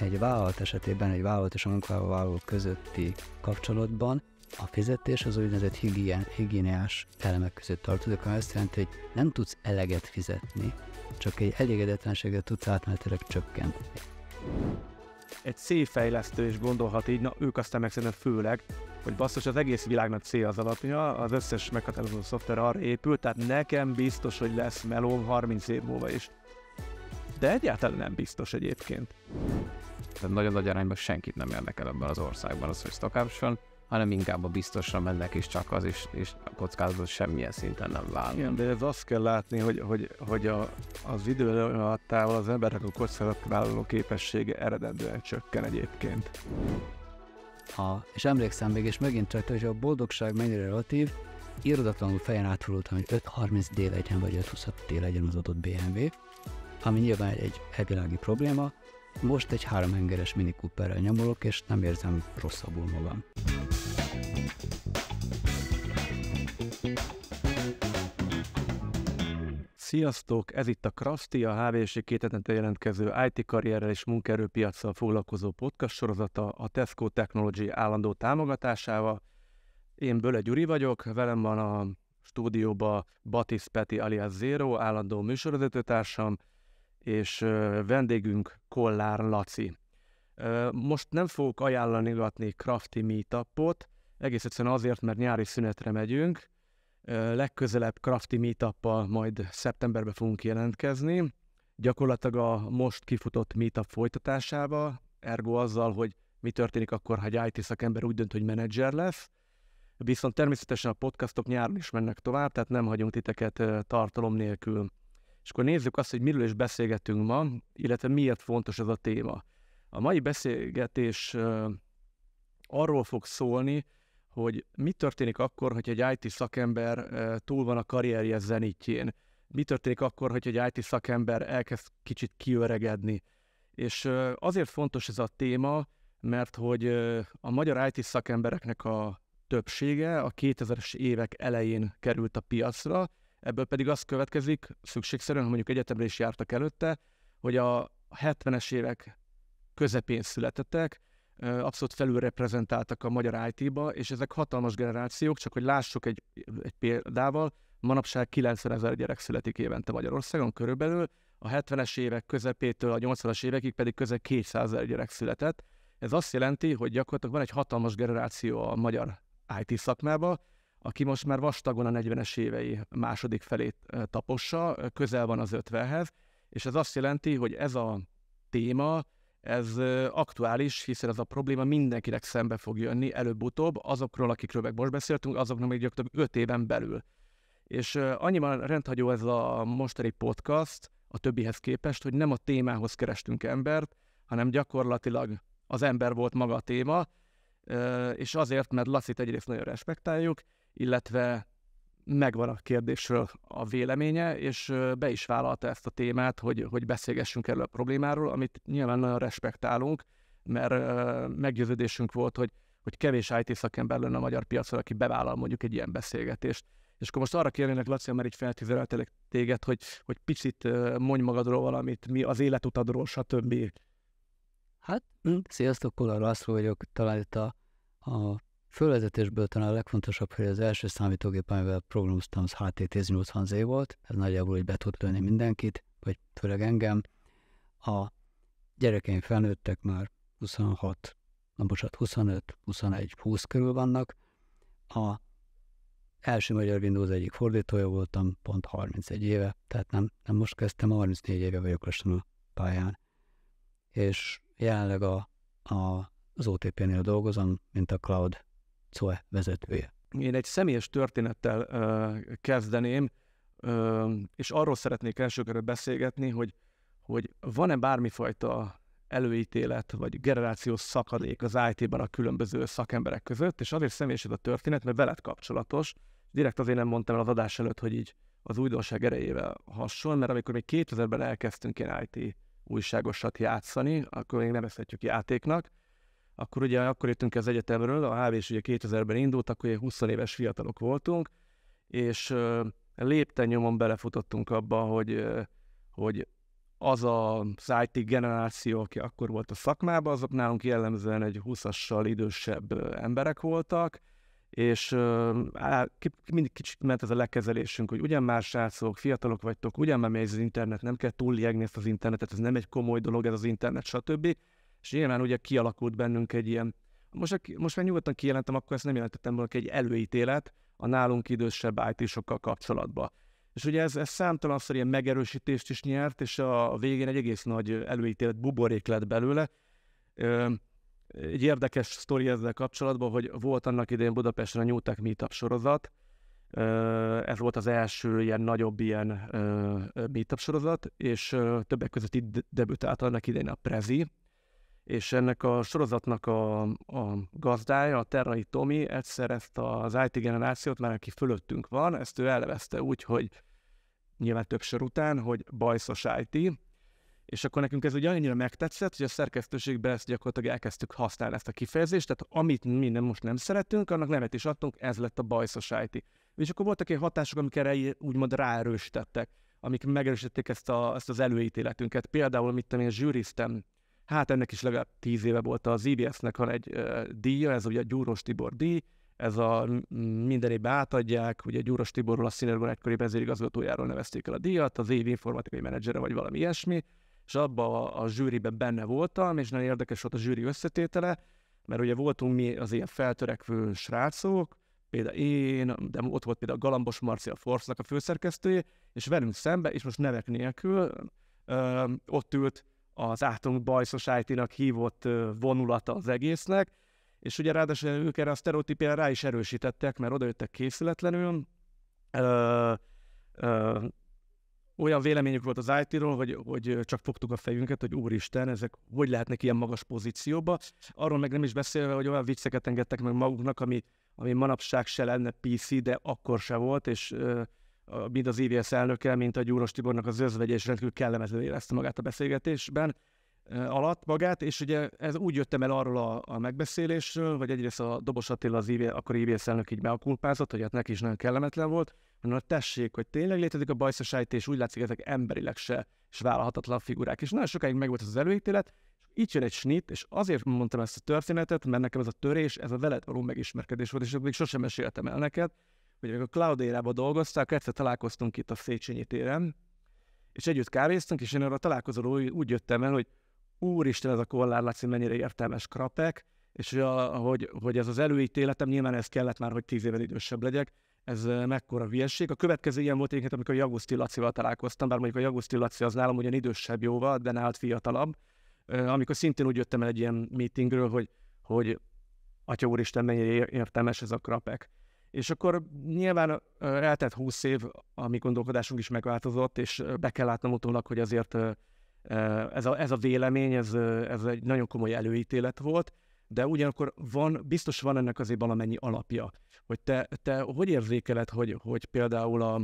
egy vállalat esetében, egy vállalat és a munkavállaló közötti kapcsolatban a fizetés az úgynevezett higién, higiéniás elemek között tartozik, ami azt jelenti, hogy nem tudsz eleget fizetni, csak egy elégedetlenséget tudsz átmenetileg csökkenteni. Egy C-fejlesztő is gondolhat így, na ők aztán meg főleg, hogy basszus az egész világnak C az alapja, az összes meghatározó szoftver arra épült, tehát nekem biztos, hogy lesz melóm 30 év múlva is. De egyáltalán nem biztos egyébként. Tehát nagyon nagy arányban senkit nem érdekel ebben az országban az, hogy stock option, hanem inkább a biztosra mennek, és csak az, is, és a kockázatot semmilyen szinten nem vál. Igen, de ez azt kell látni, hogy, hogy, hogy a, az idő alattával az embernek a kockázatvállaló képessége eredendően csökken egyébként. Ha, és emlékszem még, és megint csak, hogy a boldogság mennyire relatív, irodatlanul fejen átfordultam, hogy 5.30 dél legyen, vagy 5.26 dél legyen az adott BMW, ami nyilván egy, egy világi probléma, most egy háromhengeres Mini Cooperrel nyomolok, és nem érzem rosszabbul magam. Sziasztok! Ez itt a Krasti a HVS két jelentkező IT karrierrel és munkaerőpiacsal foglalkozó podcast sorozata a Tesco Technology állandó támogatásával. Én Böle Gyuri vagyok, velem van a stúdióba Batis Peti alias Zero, állandó műsorvezetőtársam, társam, és vendégünk Kollár Laci. Most nem fogok ajánlani ajánlanigatni Crafty Meetupot, egész egyszerűen azért, mert nyári szünetre megyünk. Legközelebb Crafty meetup majd szeptemberben fogunk jelentkezni. Gyakorlatilag a most kifutott Meetup folytatásába, ergo azzal, hogy mi történik akkor, ha egy IT szakember úgy dönt, hogy menedzser lesz. Viszont természetesen a podcastok nyáron is mennek tovább, tehát nem hagyunk titeket tartalom nélkül. És akkor nézzük azt, hogy miről is beszélgetünk ma, illetve miért fontos ez a téma. A mai beszélgetés arról fog szólni, hogy mi történik akkor, hogy egy IT szakember túl van a karrierje zenítjén. Mi történik akkor, hogy egy IT szakember elkezd kicsit kiöregedni. És azért fontos ez a téma, mert hogy a magyar IT szakembereknek a többsége a 2000-es évek elején került a piacra, Ebből pedig az következik, szükségszerűen, ha mondjuk egyetemre is jártak előtte, hogy a 70-es évek közepén születettek, abszolút felülreprezentáltak a magyar IT-ba, és ezek hatalmas generációk, csak hogy lássuk egy, egy példával, manapság 90 ezer gyerek születik évente Magyarországon körülbelül, a 70-es évek közepétől a 80-as évekig pedig közel 200 ezer gyerek született. Ez azt jelenti, hogy gyakorlatilag van egy hatalmas generáció a magyar IT szakmában, aki most már vastagon a 40-es évei második felét tapossa, közel van az 50-hez, és ez azt jelenti, hogy ez a téma, ez aktuális, hiszen ez a probléma mindenkinek szembe fog jönni előbb-utóbb, azokról, akikről meg most beszéltünk, azoknak még gyakorlatilag 5 éven belül. És annyiban rendhagyó ez a mostani podcast a többihez képest, hogy nem a témához kerestünk embert, hanem gyakorlatilag az ember volt maga a téma, és azért, mert Lacit egyrészt nagyon respektáljuk, illetve megvan a kérdésről a véleménye, és be is vállalta ezt a témát, hogy, hogy beszélgessünk erről a problémáról, amit nyilván nagyon respektálunk, mert meggyőződésünk volt, hogy, hogy kevés IT szakember lenne a magyar piacon, aki bevállal mondjuk egy ilyen beszélgetést. És akkor most arra kérnének, Laci, mert így feltűzeltelek téged, hogy, hogy picit mondj magadról valamit, mi az életutadról, stb. Hát, mm, sziasztok, Kolar László vagyok, talán itt a, a Fölvezetésből talán a legfontosabb, hogy az első számítógép, amivel programoztam, az HT 1080Z volt, ez nagyjából így be tud lőni mindenkit, vagy főleg engem. A gyerekeim felnőttek már 26, na bocsánat, 25, 21, 20 körül vannak. A első magyar Windows egyik fordítója voltam, pont 31 éve, tehát nem, nem most kezdtem, 34 éve vagyok lassan a pályán. És jelenleg a, a, az OTP-nél dolgozom, mint a cloud Coe szóval vezetője. Én egy személyes történettel ö, kezdeném, ö, és arról szeretnék első beszélgetni, hogy, hogy van-e bármifajta előítélet, vagy generációs szakadék az IT-ben a különböző szakemberek között, és azért személyes a történet, mert veled kapcsolatos. Direkt azért nem mondtam el az adás előtt, hogy így az újdonság erejével hasonl, mert amikor még 2000-ben elkezdtünk ilyen IT újságosat játszani, akkor még nevezhetjük játéknak, akkor ugye akkor jöttünk az egyetemről, a hv ugye 2000-ben indult, akkor ugye 20 éves fiatalok voltunk, és lépten nyomon belefutottunk abba, hogy, hogy az a IT generáció, aki akkor volt a szakmában, azok nálunk jellemzően egy 20-assal idősebb emberek voltak, és mindig kicsit ment ez a lekezelésünk, hogy ugyan már srácok, fiatalok vagytok, ugyan már az internet, nem kell túl ezt az internetet, ez nem egy komoly dolog ez az internet, stb. És nyilván ugye kialakult bennünk egy ilyen, most, most már nyugodtan kijelentem, akkor ezt nem jelentettem volna egy előítélet a nálunk idősebb it kapcsolatban. És ugye ez, ez számtalanszor ilyen megerősítést is nyert, és a végén egy egész nagy előítélet buborék lett belőle. Ö, egy érdekes sztori ezzel kapcsolatban, hogy volt annak idején Budapesten a New Tech Meetup sorozat, ez volt az első ilyen nagyobb ilyen meetup sorozat, és többek között itt debütált annak idején a Prezi, és ennek a sorozatnak a, a gazdája, a Terrai Tomi egyszer ezt az IT generációt, már aki fölöttünk van, ezt ő elveszte úgy, hogy nyilván több sor után, hogy bajszos IT, és akkor nekünk ez ugye annyira megtetszett, hogy a szerkesztőségben ezt gyakorlatilag elkezdtük használni ezt a kifejezést, tehát amit mi nem, most nem szeretünk, annak nevet is adtunk, ez lett a bajszos IT. És akkor voltak ilyen hatások, amik erre úgymond ráerősítettek, amik megerősítették ezt, a, ezt az előítéletünket. Például, mit tudom én, zsűriztem Hát ennek is legalább tíz éve volt az IBS-nek van egy díja, ez ugye a Gyúros Tibor díj, ez a minden évben átadják, ugye Gyúros Tiborról a Színergon egykori vezérigazgatójáról nevezték el a díjat, az év informatikai menedzsere vagy valami ilyesmi, és abba a, a zsűriben benne voltam, és nagyon érdekes volt a zsűri összetétele, mert ugye voltunk mi az ilyen feltörekvő srácok, például én, de ott volt például Galambos Marcia Forsznak a főszerkesztője, és velünk szembe, és most nevek nélkül, ö, ott ült az általunk Baj society hívott vonulata az egésznek, és ugye ráadásul ők erre a sztereotípiára rá is erősítettek, mert odajöttek készületlenül, ö, ö, olyan véleményük volt az IT-ról, hogy, hogy csak fogtuk a fejünket, hogy úristen, ezek hogy lehetnek ilyen magas pozícióba. Arról meg nem is beszélve, hogy olyan vicceket engedtek meg maguknak, ami, ami manapság se lenne PC, de akkor se volt, és ö, mind az IVS elnöke, mint a Gyúros Tibornak az özvegye, és rendkívül kellemetlen érezte magát a beszélgetésben e, alatt magát, és ugye ez úgy jöttem el arról a, a megbeszélésről, hogy egyrészt a Dobos Attila, az IVS, akkor IVS elnök így beakulpázott, hogy hát neki is nagyon kellemetlen volt, hanem tessék, hogy tényleg létezik a bajszasájt, és úgy látszik, ezek emberileg se, és vállalhatatlan figurák. És nagyon sokáig megvolt az előítélet, és itt jön egy snit, és azért mondtam ezt a történetet, mert nekem ez a törés, ez a veled való megismerkedés volt, és még sosem meséltem el neked, hogy amikor Cloud érában dolgoztak, egyszer találkoztunk itt a Széchenyi téren, és együtt kávéztunk, és én arra találkozóra úgy, jöttem el, hogy úristen, ez a Kollár látszik, mennyire értelmes krapek, és a, hogy, hogy ez az előítéletem, nyilván ez kellett már, hogy tíz éven idősebb legyek, ez eh, mekkora vieség. A következő ilyen volt egyébként, amikor Jaguszti Lacival találkoztam, bár mondjuk a Jaguszti Laci az nálam ugyan idősebb jóval, de nálad fiatalabb, eh, amikor szintén úgy jöttem el egy ilyen meetingről, hogy, hogy Atya úristen, mennyire értelmes ez a krapek. És akkor nyilván eltelt 20 év, a mi gondolkodásunk is megváltozott, és be kell látnom utólag, hogy azért ez a, ez a vélemény, ez, ez egy nagyon komoly előítélet volt, de ugyanakkor van, biztos van ennek azért valamennyi alapja. Hogy te, te hogy érzékeled, hogy, hogy például a,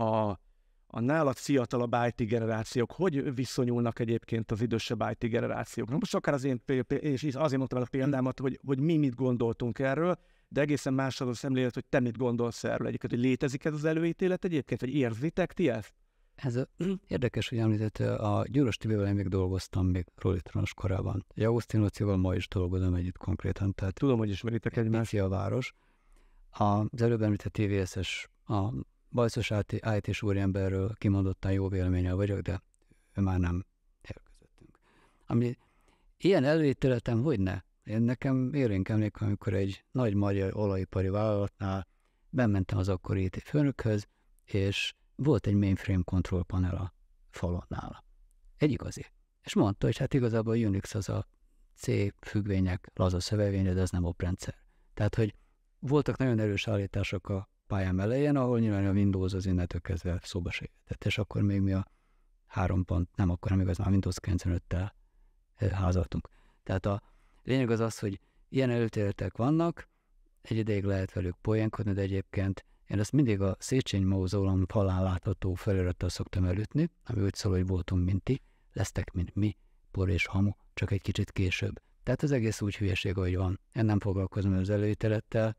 a, a nálad fiatalabb IT generációk, hogy viszonyulnak egyébként az idősebb IT generációk? Na most akár az én, és azért mondtam el a példámat, hogy, hogy mi mit gondoltunk erről, de egészen más az a szemlélet, hogy te mit gondolsz erről egyiket, hogy létezik ez az előítélet egyébként, vagy érzitek ti ezt? Ez a, érdekes, hogy említett, a Gyuros Tibivel én még dolgoztam még prolitoronos korában. Egy Augustin ma is dolgozom együtt konkrétan. Tehát Tudom, hogy ismeritek egymást. a város. Az előbb említett TVS-es, a bajszos IT-s úriemberről kimondottan jó véleménye vagyok, de ő már nem elközöttünk. Ami ilyen előítéletem, hogy ne? Én nekem érénk emlék, amikor egy nagy magyar olajipari vállalatnál bementem az akkori főnökhöz, és volt egy mainframe control panel a falon nála. Egy igazi. És mondta, hogy hát igazából a Unix az a C függvények laza szövevénye, de ez nem oprendszer. Tehát, hogy voltak nagyon erős állítások a pályám elején, ahol nyilván a Windows az innentől kezdve szóba se jöhetett, és akkor még mi a három pont, nem akkor, nem az már Windows 95-tel eh, házaltunk. Tehát a, Lényeg az az, hogy ilyen előtéletek vannak, egy ideig lehet velük poénkodni, de egyébként én ezt mindig a Széchenyi Mózólom falán látható felirattal szoktam elütni, ami úgy szól, hogy voltunk, mint ti, lesztek, mint mi, por és hamu, csak egy kicsit később. Tehát az egész úgy hülyeség, ahogy van. Én nem foglalkozom az előítelettel.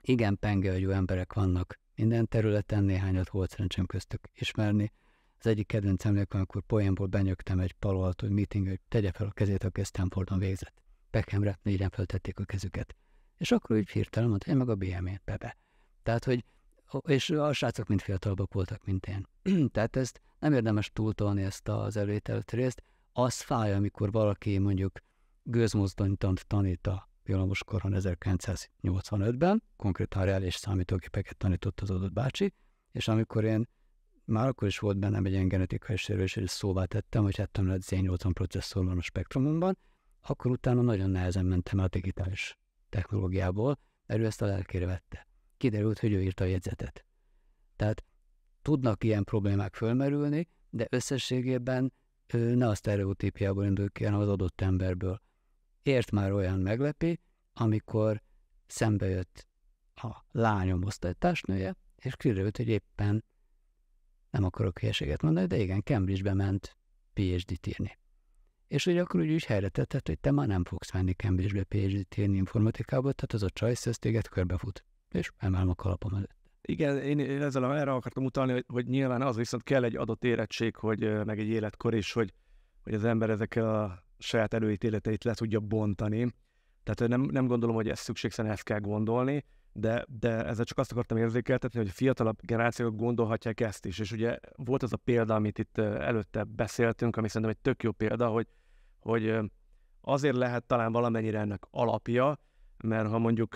Igen, penge jó emberek vannak minden területen, néhányat volt szerencsém köztük ismerni. Az egyik kedvenc emlék, amikor poénból benyögtem egy hogy meeting, hogy tegye fel a kezét, aki Stanfordon végzett. Beckhamre négyen föltették a kezüket. És akkor úgy hirtelen mondta, én meg a BM-ét, Bebe. Tehát, hogy és a srácok mind fiatalabbak voltak, mint én. Tehát ezt nem érdemes túltolni ezt az előételt részt. Az fáj, amikor valaki mondjuk gőzmozdonytant tanít a villamos koron 1985-ben, konkrétan reális számítógépeket tanított az adott bácsi, és amikor én már akkor is volt bennem egy ilyen genetikai sérülés, és szóvá tettem, hogy hát nem Z80 processzor van a spektrumomban, akkor utána nagyon nehezen mentem a digitális technológiából, mert ő ezt a lelkére vette. Kiderült, hogy ő írta a jegyzetet. Tehát tudnak ilyen problémák fölmerülni, de összességében ne a sztereotípiából indul ki, hanem az adott emberből. Ért már olyan meglepi, amikor szembe jött a lányom osztálytársnője, és kiderült, hogy éppen nem akarok hülyeséget mondani, de igen, Cambridge-be ment PhD-t írni és hogy akkor úgy is helyre tetted, hát, hogy te már nem fogsz venni Cambridge-be phd írni informatikába, tehát az a csajsz, ez téged körbefut, és emelm a kalapom előtt. Igen, én, én ezzel erre akartam utalni, hogy, hogy nyilván az viszont kell egy adott érettség, hogy meg egy életkor is, hogy, hogy az ember ezekkel a saját előítéleteit le tudja bontani. Tehát nem, nem gondolom, hogy ezt szükségszerűen ezt kell gondolni, de, de ezzel csak azt akartam érzékeltetni, hogy a fiatalabb generációk gondolhatják ezt is. És ugye volt az a példa, amit itt előtte beszéltünk, ami szerintem egy tök jó példa, hogy, hogy azért lehet talán valamennyire ennek alapja, mert ha mondjuk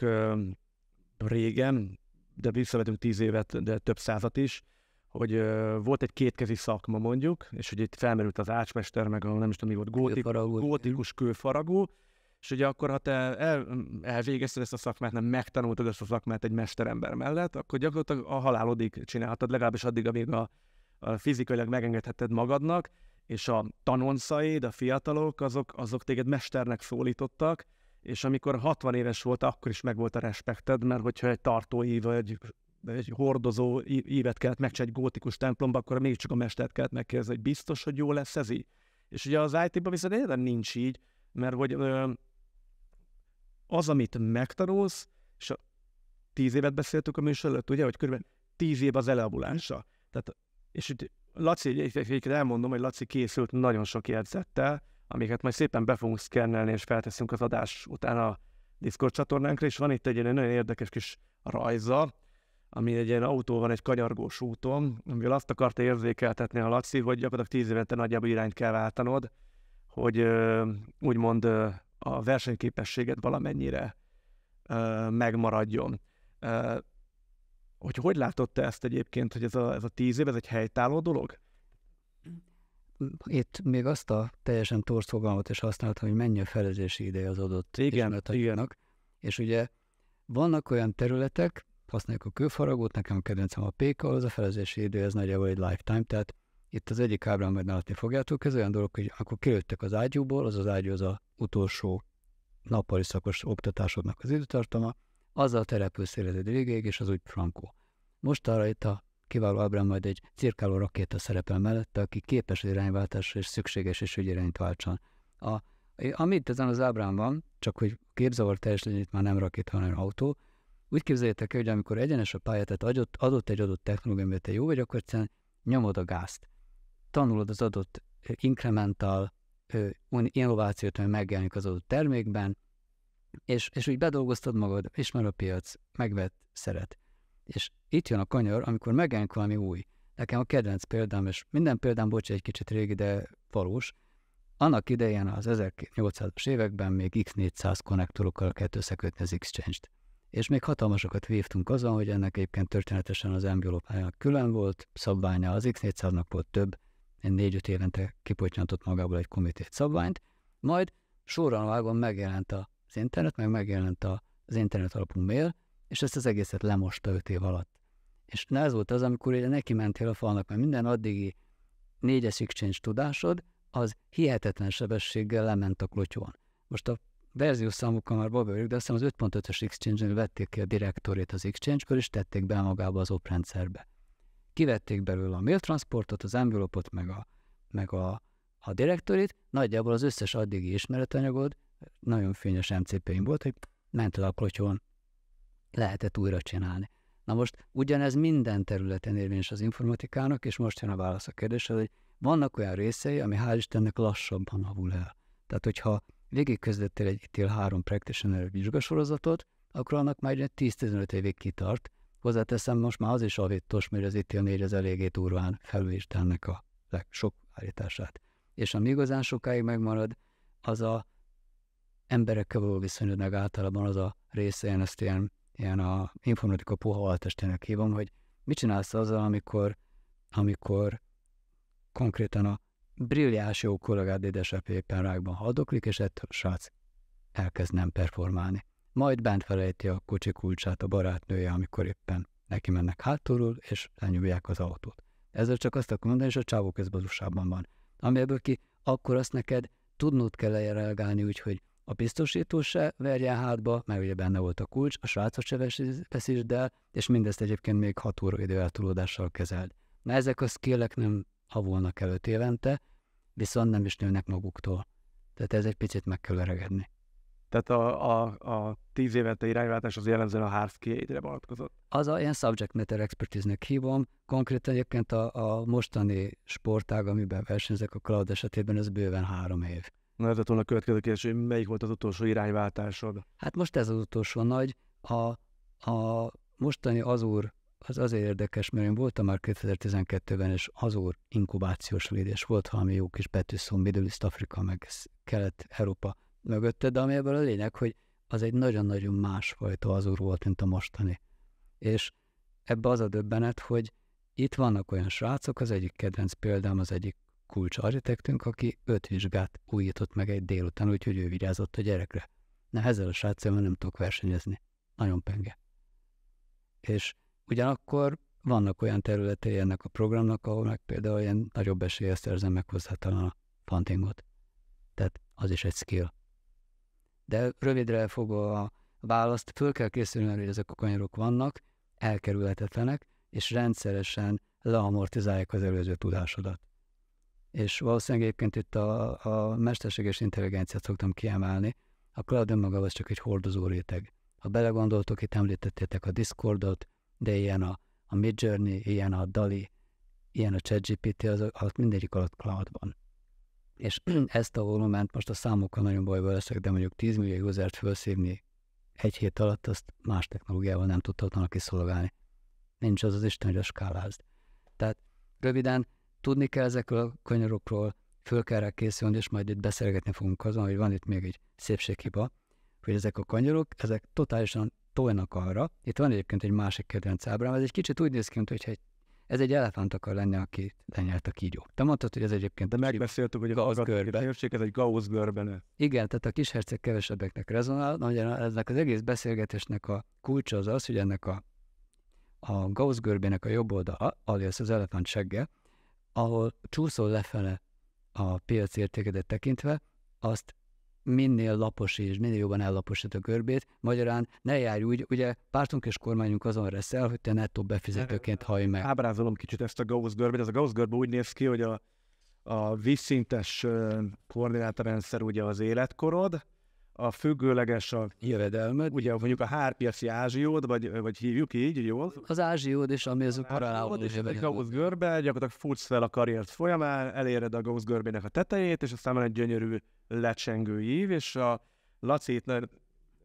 régen, de visszavetünk tíz évet, de több százat is, hogy ö, volt egy kétkezi szakma mondjuk, és hogy itt felmerült az ácsmester, meg a nem is tudom mi volt, gótikus kőfaragó, és ugye akkor, ha te el, elvégezted ezt a szakmát, nem megtanultad ezt a szakmát egy mesterember mellett, akkor gyakorlatilag a halálodig csinálhatod, legalábbis addig, amíg a, a fizikailag megengedheted magadnak, és a tanonszaid, a fiatalok, azok, azok téged mesternek szólítottak, és amikor 60 éves volt, akkor is megvolt a respekted, mert hogyha egy tartóív, vagy egy hordozó ívet kellett megcsinálni egy gótikus templomba, akkor csak a mestert kellett megkérdezni, hogy biztos, hogy jó lesz ez így. És ugye az IT-ban viszont egyáltalán nincs így, mert hogy ö, az, amit megtanulsz, és a tíz évet beszéltük a műsor előtt, ugye, hogy kb. tíz év az elabulása. Tehát, és itt Laci, egyébként elmondom, hogy Laci készült nagyon sok jegyzettel, amiket majd szépen be fogunk szkennelni, és felteszünk az adás után a Discord csatornánkra, és van itt egy ilyen nagyon érdekes kis rajza, ami egy ilyen autó van egy kanyargós úton, amivel azt akarta érzékeltetni a Laci, hogy gyakorlatilag tíz évente nagyjából irányt kell váltanod, hogy ö, úgymond ö, a versenyképességet valamennyire ö, megmaradjon. Ö, hogy hogy látott te ezt egyébként, hogy ez a, ez a tíz év, ez egy helytálló dolog? Itt még azt a teljesen torz fogalmat is használtam, hogy mennyi a felezési ideje az adott igen, igen. És ugye vannak olyan területek, használjuk a kőfaragót, nekem a kedvencem a péka, az a felezési idő, ez nagyjából egy lifetime, tehát itt az egyik ábrán majd látni fogjátok, ez olyan dolog, hogy akkor kilőttek az ágyúból, az az ágyú az a utolsó nappali szakos oktatásodnak az időtartama, azzal települszélezed végéig, és az úgy frankó. Most arra itt a kiváló ábrán majd egy cirkáló rakéta szerepel mellette, aki képes irányváltásra és szükséges és ügyirányt váltson. A, amit ezen az ábrán van, csak hogy képzavar teljes legyen, itt már nem rakéta, hanem autó, úgy képzeljétek el, hogy amikor egyenes a pályát, tehát adott, adott egy adott technológia, amivel te jó vagy, akkor egyszerűen nyomod a gázt tanulod az adott inkremental innovációt, ami megjelenik az adott termékben, és, és úgy bedolgoztad magad, és már a piac, megvet szeret. És itt jön a kanyar, amikor megjelenik valami új. Nekem a kedvenc példám, és minden példám, bocs, egy kicsit régi, de valós, annak idején az 1800-as években még X400 konnektorokkal kellett összekötni az Exchange-t. És még hatalmasokat vívtunk azon, hogy ennek egyébként történetesen az envelope külön volt, szabványa az X400-nak volt több, egy négy-öt évente kipotyantott magából egy komitét szabványt, majd sorran vágon megjelent az internet, meg megjelent az internet alapú mail, és ezt az egészet lemosta öt év alatt. És ez volt az, amikor ugye neki mentél a falnak, mert minden addigi négyes exchange tudásod, az hihetetlen sebességgel lement a klotyon. Most a verziós számukkal már babőrök, de azt hiszem az 5.5-ös exchange-nél vették ki a direktorét az exchange-ből, és tették be magába az op rendszerbe kivették belőle a mailtransportot, az envelopot, meg a, meg a, a direktorit, nagyjából az összes addigi ismeretanyagod nagyon fényes MCP-im volt, hogy ment le a klotyón, lehetett újra csinálni. Na most ugyanez minden területen érvényes az informatikának, és most jön a válasz a kérdésre, hogy vannak olyan részei, ami hál' Istennek lassabban avul el. Tehát, hogyha végig közvettél egy ITIL 3 practitioner vizsgasorozatot, akkor annak már 10-15 évig kitart, Hozzáteszem, most már az is avittos, mert az itt a négy az eléggé durván felülírta a leg, sok állítását. És ami igazán sokáig megmarad, az a emberekkel való viszonyodnak általában az a része, én ezt ilyen, ilyen a informatika puha altestének hívom, hogy mit csinálsz azzal, amikor, amikor konkrétan a brilliás jó kollégád édesapja éppen rákban haldoklik, és ettől a srác elkezd nem performálni majd bent felejti a kocsi kulcsát a barátnője, amikor éppen neki mennek hátulról, és lenyúlják az autót. Ezzel csak azt akarom mondani, és a csávó közbazusában van. Ami ebből ki, akkor azt neked tudnod kell reagálni úgyhogy a biztosító se verjen hátba, mert ugye benne volt a kulcs, a srácot se veszítsd el, és mindezt egyébként még 6 óra időeltolódással kezeld. Na ezek a skillek nem havolnak előtt évente, viszont nem is nőnek maguktól. Tehát ez egy picit meg kell öregedni. Tehát a, a, a tíz évente irányváltás az jellemzően a Harv re vonatkozott. Az a ilyen subject matter expertise-nek hívom. Konkrétan egyébként a, a mostani sportág, amiben versenyzek a cloud esetében, ez bőven három év. Na ez volna a következő kérdés, hogy melyik volt az utolsó irányváltásod? Hát most ez az utolsó nagy. A, a mostani Azure az azért érdekes, mert én voltam már 2012-ben, és Azure inkubációs védés volt valami jó kis betűszó, Middle East Africa, meg Kelet-Európa mögötte, de ami ebből a lényeg, hogy az egy nagyon-nagyon másfajta úr volt, mint a mostani. És ebbe az a döbbenet, hogy itt vannak olyan srácok, az egyik kedvenc példám az egyik kulcs architektünk, aki öt vizsgát újított meg egy délután, úgyhogy ő vigyázott a gyerekre. Na, ezzel a sráccal nem tudok versenyezni. Nagyon penge. És ugyanakkor vannak olyan területei ennek a programnak, ahol meg például ilyen nagyobb esélye szerzem meg hozzá talán a fantingot. Tehát az is egy skill de rövidre fogva a választ, föl kell készülni hogy ezek a kanyarok vannak, elkerülhetetlenek, és rendszeresen leamortizálják az előző tudásodat. És valószínűleg egyébként itt a, a mesterséges intelligenciát szoktam kiemelni, a cloud önmaga az csak egy hordozó réteg. Ha belegondoltok, itt említettétek a Discordot, de ilyen a, a Midjourney, ilyen a DALI, ilyen a ChatGPT, az, az mindegyik alatt cloudban és ezt a volument most a számokkal nagyon bajba leszek, de mondjuk 10 millió usert felszívni egy hét alatt, azt más technológiával nem tudtad volna kiszolgálni. Nincs az az Isten, hogy a skálázd. Tehát röviden tudni kell ezekről a kanyarokról, föl kell rá készülni, és majd itt beszélgetni fogunk azon, hogy van itt még egy szépséghiba, hogy ezek a kanyarok, ezek totálisan tolnak arra. Itt van egyébként egy másik kedvenc ábrám, ez egy kicsit úgy néz ki, mint hogy egy ez egy elefánt akar lenni, aki lenyelt a kígyó. Te mondtad, hogy ez egyébként... De megbeszéltük, hogy az görben. ez egy gauss görben. Igen, tehát a kis herceg kevesebbeknek rezonál. Nagyon ennek az egész beszélgetésnek a kulcsa az az, hogy ennek a, a gauss görbének a jobb oldala, alias az elefánt segge, ahol csúszol lefele a piac értékedet tekintve, azt minél és minél jobban ellaposít a görbét. Magyarán ne járj úgy, ugye pártunk és kormányunk azon reszel, hogy te nettó befizetőként hajj meg. Ábrázolom kicsit ezt a Gauss görbét. Ez a Gauss görbe úgy néz ki, hogy a, a vízszintes koordinátorrendszer ugye az életkorod, a függőleges a jövedelmed, ugye mondjuk a hárpiaci ázsiód, vagy, vagy hívjuk így, jó? Az ázsiód és ami az a paralálód és egy Gauss görbe, gyakorlatilag futsz fel a karriert folyamán, eléred a Gauss görbének a tetejét, és aztán van egy gyönyörű lecsengő ív, és a Laci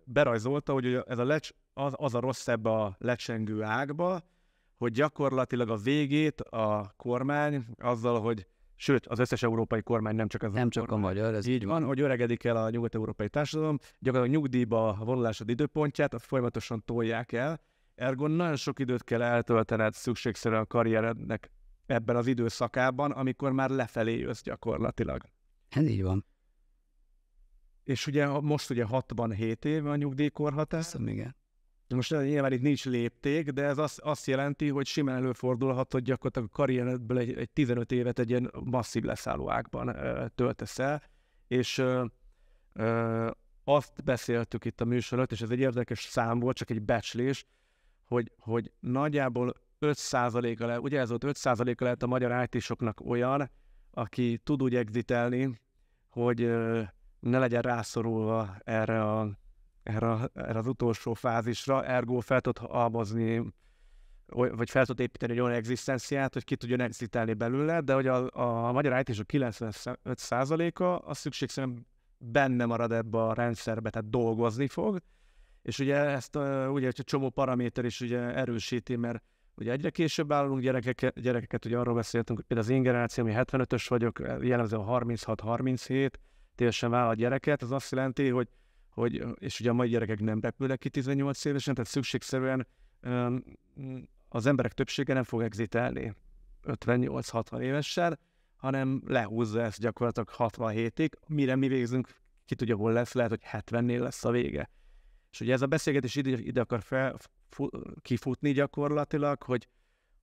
berajzolta, hogy ez a lecs, az, az a rossz ebbe a lecsengő ágba, hogy gyakorlatilag a végét a kormány azzal, hogy Sőt, az összes európai kormány nem csak ez Nem a csak kormány. a magyar, ez így van. van. Hogy öregedik el a nyugat-európai társadalom, gyakorlatilag nyugdíjba vonulásod időpontját, azt folyamatosan tolják el, ergo nagyon sok időt kell eltöltened szükségszerűen a karrierednek ebben az időszakában, amikor már lefelé jössz gyakorlatilag. Ez így van. És ugye most ugye 67 év a nyugdíjkorhatás. Szóval igen. Most eh, nyilván itt nincs lépték, de ez azt, azt jelenti, hogy simán előfordulhat, hogy gyakorlatilag a karrieredből egy, egy 15 évet egy ilyen masszív leszálló ágban ö, eh, töltesz el, és ö, eh, ö, azt beszéltük itt a műsor és ez egy érdekes szám volt, csak egy becslés, hogy, hogy nagyjából 5%-a lehet, ugye ez volt 5%-a lehet a magyar it olyan, aki tud úgy exitelni, hogy ne legyen rászorulva erre a erre, erre az utolsó fázisra, ergo fel tud halmozni, vagy fel tud építeni egy olyan egzisztenciát, hogy ki tudjon exitálni belőle, de hogy a, a magyar it a 95%-a az szükségszerűen benne marad ebbe a rendszerbe, tehát dolgozni fog, és ugye ezt uh, ugye egy csomó paraméter is ugye erősíti, mert ugye egyre később állunk gyerekek gyerekeket ugye arról beszéltünk, hogy például az én generációm, ami 75-ös vagyok, jellemzően 36-37, teljesen vállal a gyereket, az azt jelenti, hogy hogy, és ugye a mai gyerekek nem repülnek ki 18 évesen, tehát szükségszerűen az emberek többsége nem fog exitelni 58-60 évesen, hanem lehúzza ezt gyakorlatilag 67-ig, mire mi végzünk, ki tudja, hol lesz, lehet, hogy 70-nél lesz a vége. És ugye ez a beszélgetés ide, ide akar fel, fu, kifutni gyakorlatilag, hogy,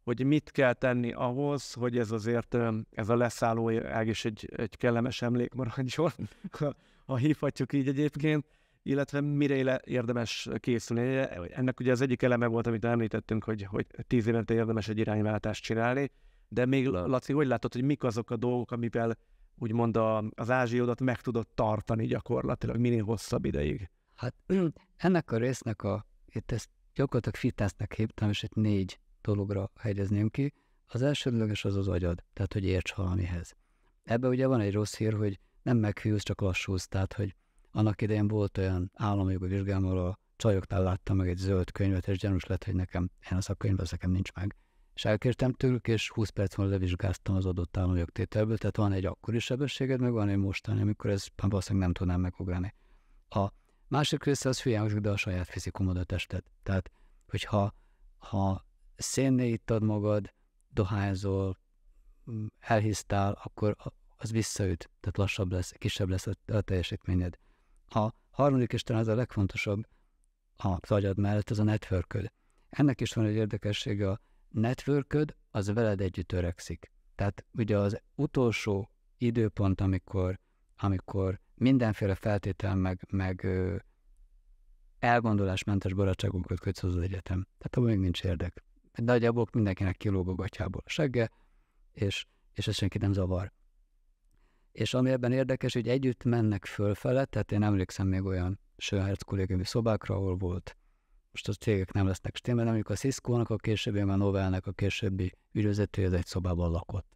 hogy mit kell tenni ahhoz, hogy ez azért ez a leszálló ág is egy, egy kellemes emlék maradjon, ha, ha hívhatjuk így egyébként, illetve mire érdemes készülni. Ennek ugye az egyik eleme volt, amit említettünk, hogy, hogy tíz évente érdemes egy irányváltást csinálni, de még Laci, hogy látod, hogy mik azok a dolgok, amivel úgymond a, az ázsiódat meg tudod tartani gyakorlatilag minél hosszabb ideig? Hát ennek a résznek a, itt ezt gyakorlatilag fitnessnek hívtam, és itt négy dologra hegyezném ki. Az elsődleges az az agyad, tehát hogy érts valamihez. Ebben ugye van egy rossz hír, hogy nem meghűlsz, csak lassulsz, tehát hogy annak idején volt olyan államjogi vizsgám, ahol a csajoknál láttam meg egy zöld könyvet, és gyanús lett, hogy nekem én az a könyv, az nekem nincs meg. És elkértem tőlük, és 20 perc múlva levizsgáztam az adott jogtételből, tehát van egy akkori sebességed, meg van egy mostani, amikor ez valószínűleg nem tudnám megugrani. A másik része az hülyen, de a saját fizikumod a tested. Tehát, hogyha ha szénné ittad magad, dohányzol, mm, elhisztál, akkor az visszaüt, tehát lassabb lesz, kisebb lesz a teljesítményed. A harmadik és talán ez a legfontosabb a agyad mellett, ez a networköd. Ennek is van egy érdekessége, a networköd az veled együtt öregszik. Tehát ugye az utolsó időpont, amikor, amikor mindenféle feltétel meg, meg ö, elgondolásmentes barátságunkat kötsz az egyetem. Tehát abban még nincs érdek. Nagyjából mindenkinek kilóg a gatyából a segge, és, és ez senki nem zavar. És ami ebben érdekes, hogy együtt mennek fölfele, tehát én emlékszem még olyan Schönherz kollégiumi szobákra, ahol volt most a cégek nem lesznek stimmel, mondjuk a Cisco-nak, a későbbi, a Novellnek, a későbbi ügyvezetője egy szobában lakott.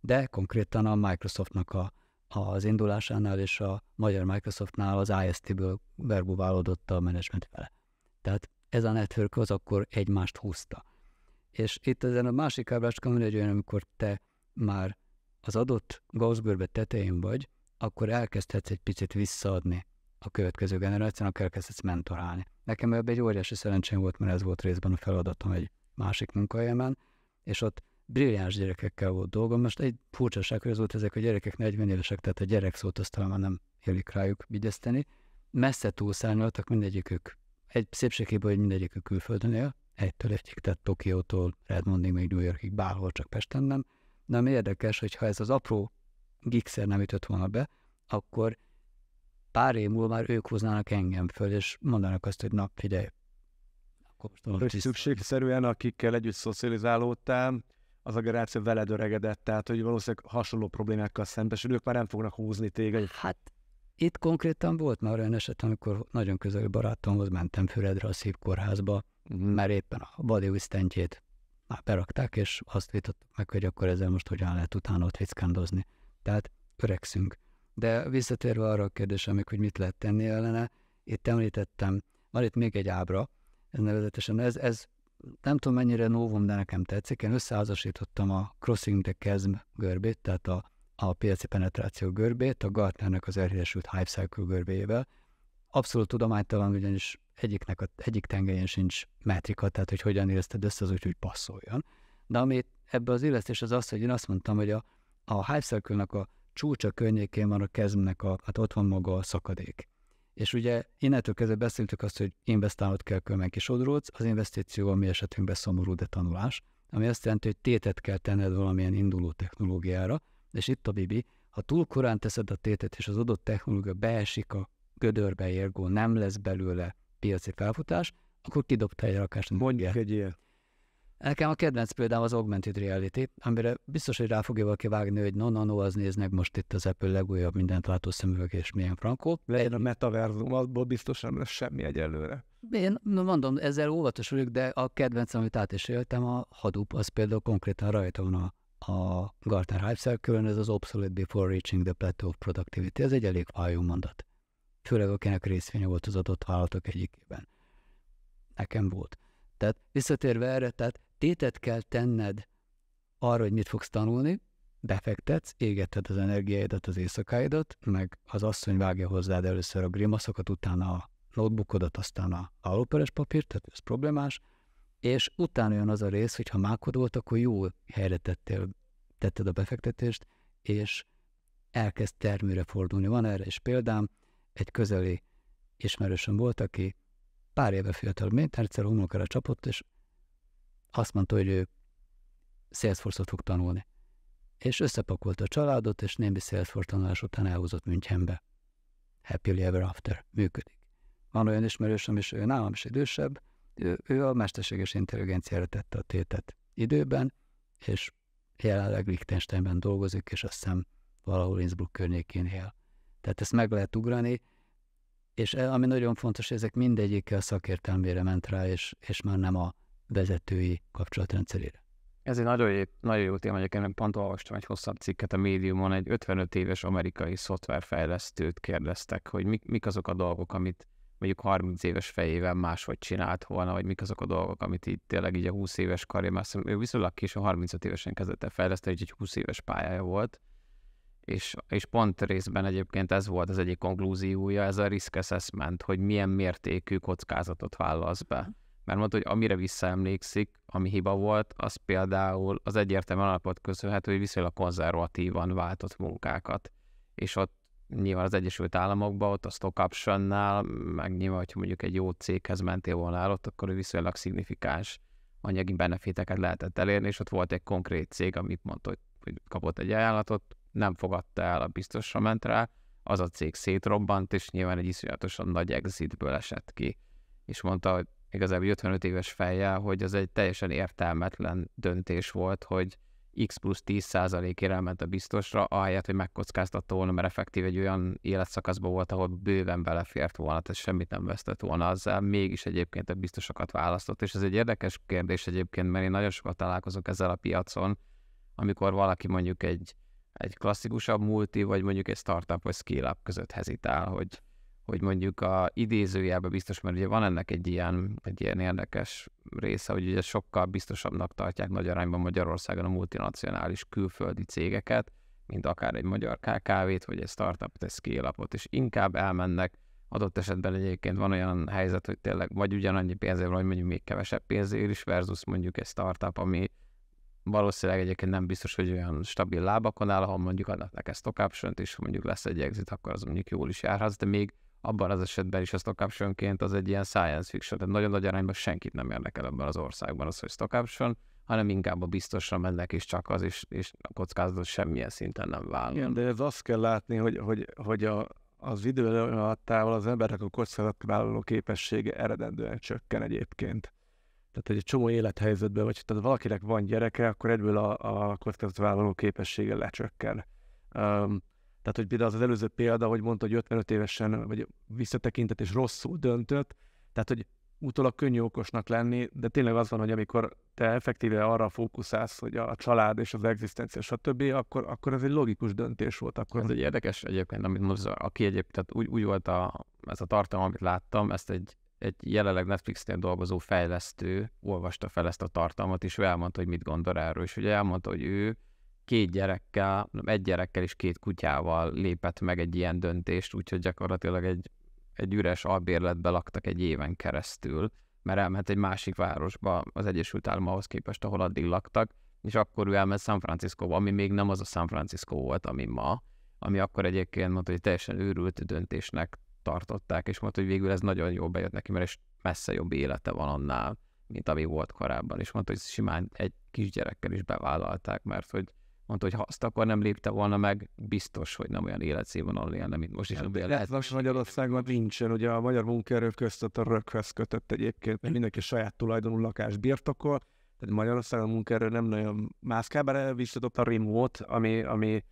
De konkrétan a Microsoftnak a, az indulásánál és a magyar Microsoftnál az IST-ből verbuválódott a menedzsment fele. Tehát ez a network az akkor egymást húzta. És itt ezen a másik ábrácskán hogy egy olyan, amikor te már az adott gauss tetején vagy, akkor elkezdhetsz egy picit visszaadni a következő generáción, akkor elkezdhetsz mentorálni. Nekem ebben egy óriási szerencsém volt, mert ez volt részben a feladatom egy másik munkahelyemen, és ott brilliáns gyerekekkel volt dolgom. Most egy furcsaság, hogy az volt ezek a gyerekek 40 évesek, tehát a gyerek szót azt talán nem élik rájuk vigyeszteni. Messze túlszárnyaltak mindegyikük. Egy szépségében, hogy mindegyikük külföldön él, egytől egyik, tehát Tokiótól Redmondig még New Yorkig, bárhol csak Pesten nem de ami érdekes, hogy ha ez az apró gigszer nem ütött volna be, akkor pár év múlva már ők hoznának engem föl, és mondanak azt, hogy na, figyelj, hogy szükségszerűen, akikkel együtt szocializálódtál, az a generáció veled öregedett, tehát hogy valószínűleg hasonló problémákkal szembesül, ők már nem fognak húzni téged. Hát itt konkrétan volt már olyan eset, amikor nagyon közel barátomhoz mentem Füredre a szívkórházba, mm. mert éppen a vadi már berakták, és azt vitattuk meg, hogy akkor ezzel most hogyan lehet utána ott vickándozni. Tehát öregszünk. De visszatérve arra a kérdésre, amik hogy mit lehet tenni ellene, itt említettem, van itt még egy ábra, ez nevezetesen, ez, ez nem tudom mennyire novum, de nekem tetszik. Én összeházasítottam a Crossing the Chasm görbét, tehát a, a piaci penetráció görbét, a Gartnernek az elhíresült Hype Cycle görbéjével. Abszolút tudománytalan, ugyanis egyiknek a, egyik tengelyen sincs metrika, tehát hogy hogyan éleszted össze az úgy, hogy passzoljon. De amit ebbe az illesztés az az, hogy én azt mondtam, hogy a, a Hive circle a csúcsa környékén van a kezmnek, a, hát ott van maga a szakadék. És ugye innentől kezdve beszéltük azt, hogy investálnod kell, különben kisodródsz, az investíció a mi esetünkben szomorú, de tanulás, ami azt jelenti, hogy tétet kell tenned valamilyen induló technológiára, és itt a bibi, ha túl korán teszed a tétet, és az adott technológia beesik a gödörbe érgó, nem lesz belőle piaci felfutás, akkor kidobta egy rakást. Mondja. egy ilyen. Nekem a kedvenc példám az augmented reality, amire biztos, hogy rá fogja valaki vágni, hogy no, no, no, az néznek most itt az Apple legújabb mindent látó szemüveg és milyen frankó. Legyen a metaverzum, abból biztos nem lesz semmi egyelőre. Én no, mondom, ezzel óvatos vagyok, de a kedvenc, amit át is éltem, a Hadoop, az például konkrétan rajta van a, a Gartner Hype circle ez az Obsolete Before Reaching the Plateau of Productivity, ez egy elég fájó mondat főleg akinek részvénye volt az adott vállalatok egyikében. Nekem volt. Tehát visszatérve erre, tehát tétet kell tenned arra, hogy mit fogsz tanulni, befektetsz, égeted az energiáidat, az éjszakáidat, meg az asszony vágja hozzád először a grimaszokat, utána a notebookodat, aztán a állóperes papírt, tehát ez problémás, és utána jön az a rész, hogy ha mákod volt, akkor jó helyre tettél, tetted a befektetést, és elkezd termőre fordulni. Van erre is példám, egy közeli ismerősöm volt, aki pár éve fiatal, mint egyszer unokára csapott, és azt mondta, hogy ő Salesforce-ot fog tanulni. És összepakolt a családot, és némi Salesforce tanulás után elhúzott Münchenbe. Happily Ever After működik. Van olyan ismerősöm is, ő nálam is idősebb, ő, ő a mesterséges intelligenciára tette a tétet időben, és jelenleg Liechtensteinben dolgozik, és azt hiszem valahol Innsbruck környékén él. Tehát ezt meg lehet ugrani, és e, ami nagyon fontos, ezek mindegyike a szakértelmére ment rá, és, és már nem a vezetői kapcsolatrendszerére. Ez egy nagyon, jó, nagyon jó téma, egyébként én pont olvastam egy hosszabb cikket a médiumon, egy 55 éves amerikai szoftverfejlesztőt kérdeztek, hogy mik, mik azok a dolgok, amit mondjuk 30 éves fejével máshogy csinált volna, vagy mik azok a dolgok, amit itt tényleg így a 20 éves karrier, mert ő viszonylag a 35 évesen kezdett el fejleszteni, egy 20 éves pályája volt, és, és pont részben egyébként ez volt az egyik konklúziója, ez a risk assessment, hogy milyen mértékű kockázatot vállalsz be. Mert mondta, hogy amire visszaemlékszik, ami hiba volt, az például az egyértelműen alapot köszönhető, hogy viszonylag konzervatívan váltott munkákat. És ott nyilván az Egyesült Államokban, ott a stock optionnál, meg nyilván, hogyha mondjuk egy jó céghez mentél volna el, ott akkor viszonylag szignifikáns anyagi benefiteket lehetett elérni, és ott volt egy konkrét cég, amit mondta, hogy kapott egy ajánlatot, nem fogadta el, a biztosra ment rá, az a cég szétrobbant, és nyilván egy iszonyatosan nagy exitből esett ki. És mondta, hogy igazából 55 éves fejjel, hogy az egy teljesen értelmetlen döntés volt, hogy x plusz 10 százalékért ment a biztosra, ahelyett, hogy megkockáztatta volna, mert effektív egy olyan életszakaszban volt, ahol bőven belefért volna, tehát semmit nem vesztett volna azzal, mégis egyébként a biztosokat választott, és ez egy érdekes kérdés egyébként, mert én nagyon sokat találkozok ezzel a piacon, amikor valaki mondjuk egy egy klasszikusabb multi, vagy mondjuk egy startup vagy scale-up között hezitál, hogy, hogy mondjuk a idézőjelben biztos, mert ugye van ennek egy ilyen, egy ilyen érdekes része, hogy ugye sokkal biztosabbnak tartják nagy arányban Magyarországon a multinacionális külföldi cégeket, mint akár egy magyar KKV-t, vagy egy startupot, egy scale és inkább elmennek. Adott esetben egyébként van olyan helyzet, hogy tényleg vagy ugyanannyi pénzért, vagy mondjuk még kevesebb pénzért is, versus mondjuk egy startup, ami valószínűleg egyébként nem biztos, hogy olyan stabil lábakon áll, ha mondjuk adnak neki stock option és mondjuk lesz egy exit, akkor az mondjuk jól is járhat, de még abban az esetben is a stock optionként az egy ilyen science fiction, tehát nagyon nagy arányban senkit nem érdekel ebben az országban az, hogy stock option, hanem inkább a biztosra mennek, és csak az, és, és a kockázatot semmilyen szinten nem vállal. Igen, de ez azt kell látni, hogy, hogy, hogy a, az idő alattával az embernek a kockázatvállaló képessége eredendően csökken egyébként. Tehát, egy csomó élethelyzetben vagy, tehát valakinek van gyereke, akkor egyből a, a kockázatvállaló képessége lecsökken. Um, tehát, hogy például az, az előző példa, hogy mondta, hogy 55 évesen, vagy visszatekintett és rosszul döntött, tehát, hogy utólag könnyű okosnak lenni, de tényleg az van, hogy amikor te effektíve arra fókuszálsz, hogy a család és az egzisztencia, stb., akkor, akkor ez egy logikus döntés volt. Akkor... Ez egy érdekes egyébként, amit most, aki egyébként, tehát úgy, úgy volt a, ez a tartalom, amit láttam, ezt egy egy jelenleg Netflixnél dolgozó fejlesztő olvasta fel ezt a tartalmat, és ő elmondta, hogy mit gondol erről, és ugye elmondta, hogy ő két gyerekkel, egy gyerekkel és két kutyával lépett meg egy ilyen döntést, úgyhogy gyakorlatilag egy, egy üres albérletbe laktak egy éven keresztül, mert elment egy másik városba az Egyesült Államokhoz képest, ahol addig laktak, és akkor ő elment San francisco ami még nem az a San Francisco volt, ami ma, ami akkor egyébként mondta, hogy teljesen őrült döntésnek tartották, és mondta, hogy végül ez nagyon jól bejött neki, mert messze jobb élete van annál, mint ami volt korábban, és mondta, hogy simán egy kisgyerekkel is bevállalták, mert hogy mondta, hogy ha azt akkor nem lépte volna meg, biztos, hogy nem olyan életszínvonalon élne, mint most is. Ja, hát, lehet, lehet, most Magyarországon nincsen, ugye a magyar munkaerő köztet a röghöz kötött egyébként, mert mindenki saját tulajdonú lakás birtokol, tehát Magyarországon a munkaerő nem nagyon mászkál, bár visszadobta a remote, ami, ami,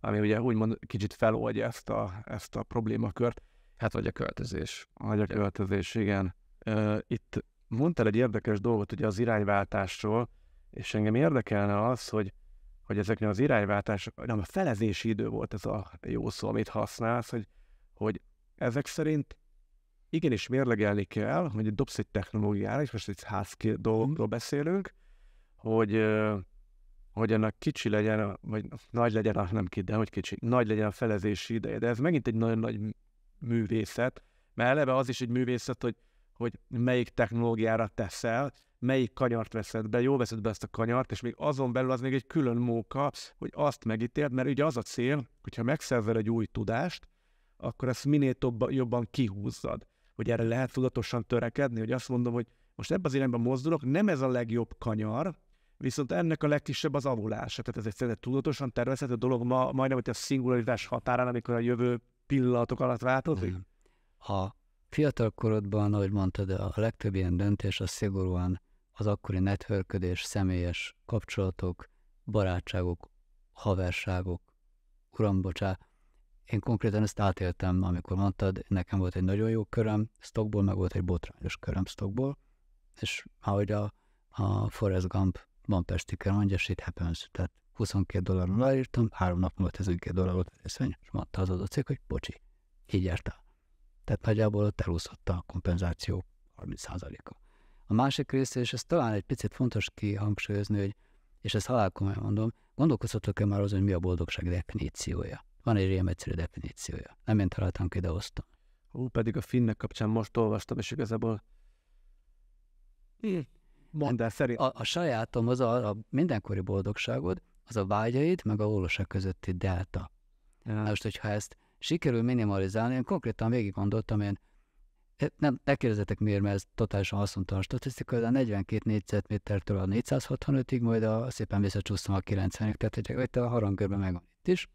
ami ugye úgymond kicsit feloldja ezt a, ezt a problémakört. Hát vagy a költözés. Vagy a költözés, igen. Itt mondtál egy érdekes dolgot ugye az irányváltásról, és engem érdekelne az, hogy, hogy ezeknél az irányváltások, nem a felezési idő volt ez a jó szó, amit használsz, hogy, hogy ezek szerint igenis mérlegelni kell, hogy dobsz egy technológiára, és most egy házki mhm. dolgokról beszélünk, hogy, hogy ennek kicsi legyen, vagy nagy legyen, nem kicsi, de hogy kicsi, nagy legyen a felezési ideje, de ez megint egy nagyon nagy művészet, mert eleve az is egy művészet, hogy, hogy melyik technológiára teszel, melyik kanyart veszed be, jó veszed be ezt a kanyart, és még azon belül az még egy külön móka, hogy azt megítéld, mert ugye az a cél, hogyha megszerzel egy új tudást, akkor ezt minél több, jobban kihúzzad. Hogy erre lehet tudatosan törekedni, hogy azt mondom, hogy most ebben az irányban mozdulok, nem ez a legjobb kanyar, viszont ennek a legkisebb az avulása. Tehát ez egy tudatosan tervezhető dolog ma, majdnem, hogy a szingularitás határán, amikor a jövő pillanatok alatt változik? Nem. A fiatal korodban, ahogy mondtad, a legtöbb ilyen döntés az szigorúan az akkori netvörködés személyes kapcsolatok, barátságok, haverságok, uram, bocsá, én konkrétan ezt átéltem, amikor mondtad, nekem volt egy nagyon jó köröm stockból, meg volt egy botrányos köröm stockból, és ahogy a, a Forrest Gump van pestiker mondja, shit happens, tehát 22 dolláron aláírtam, három nap múlva 12 dollár volt részvény, és mondta az adott cég, hogy bocsi, így el, Tehát nagyjából ott elúszott a kompenzáció 30%-a. A másik része, és ez talán egy picit fontos kihangsúlyozni, hogy, és ezt halálkomolyan mondom, gondolkozhatok-e már azon, hogy mi a boldogság definíciója? Van egy ilyen egyszerű definíciója. Nem én találtam ki, de hoztam. Hú, pedig a finnek kapcsán most olvastam, és igazából Mondd hm. el szerint. A, a sajátom az a, a mindenkori boldogságod, az a vágyaid, meg a valóság közötti delta. Ja. Na most, hogyha ezt sikerül minimalizálni, én konkrétan végig gondoltam, én eh, nem, ne kérdezzetek miért, mert ez totálisan haszontalan statisztika, de a 42 négyzetmétertől a 465-ig, majd a, szépen visszacsúsztam a 90-ig, tehát hogy itt a harangkörben megvan itt is,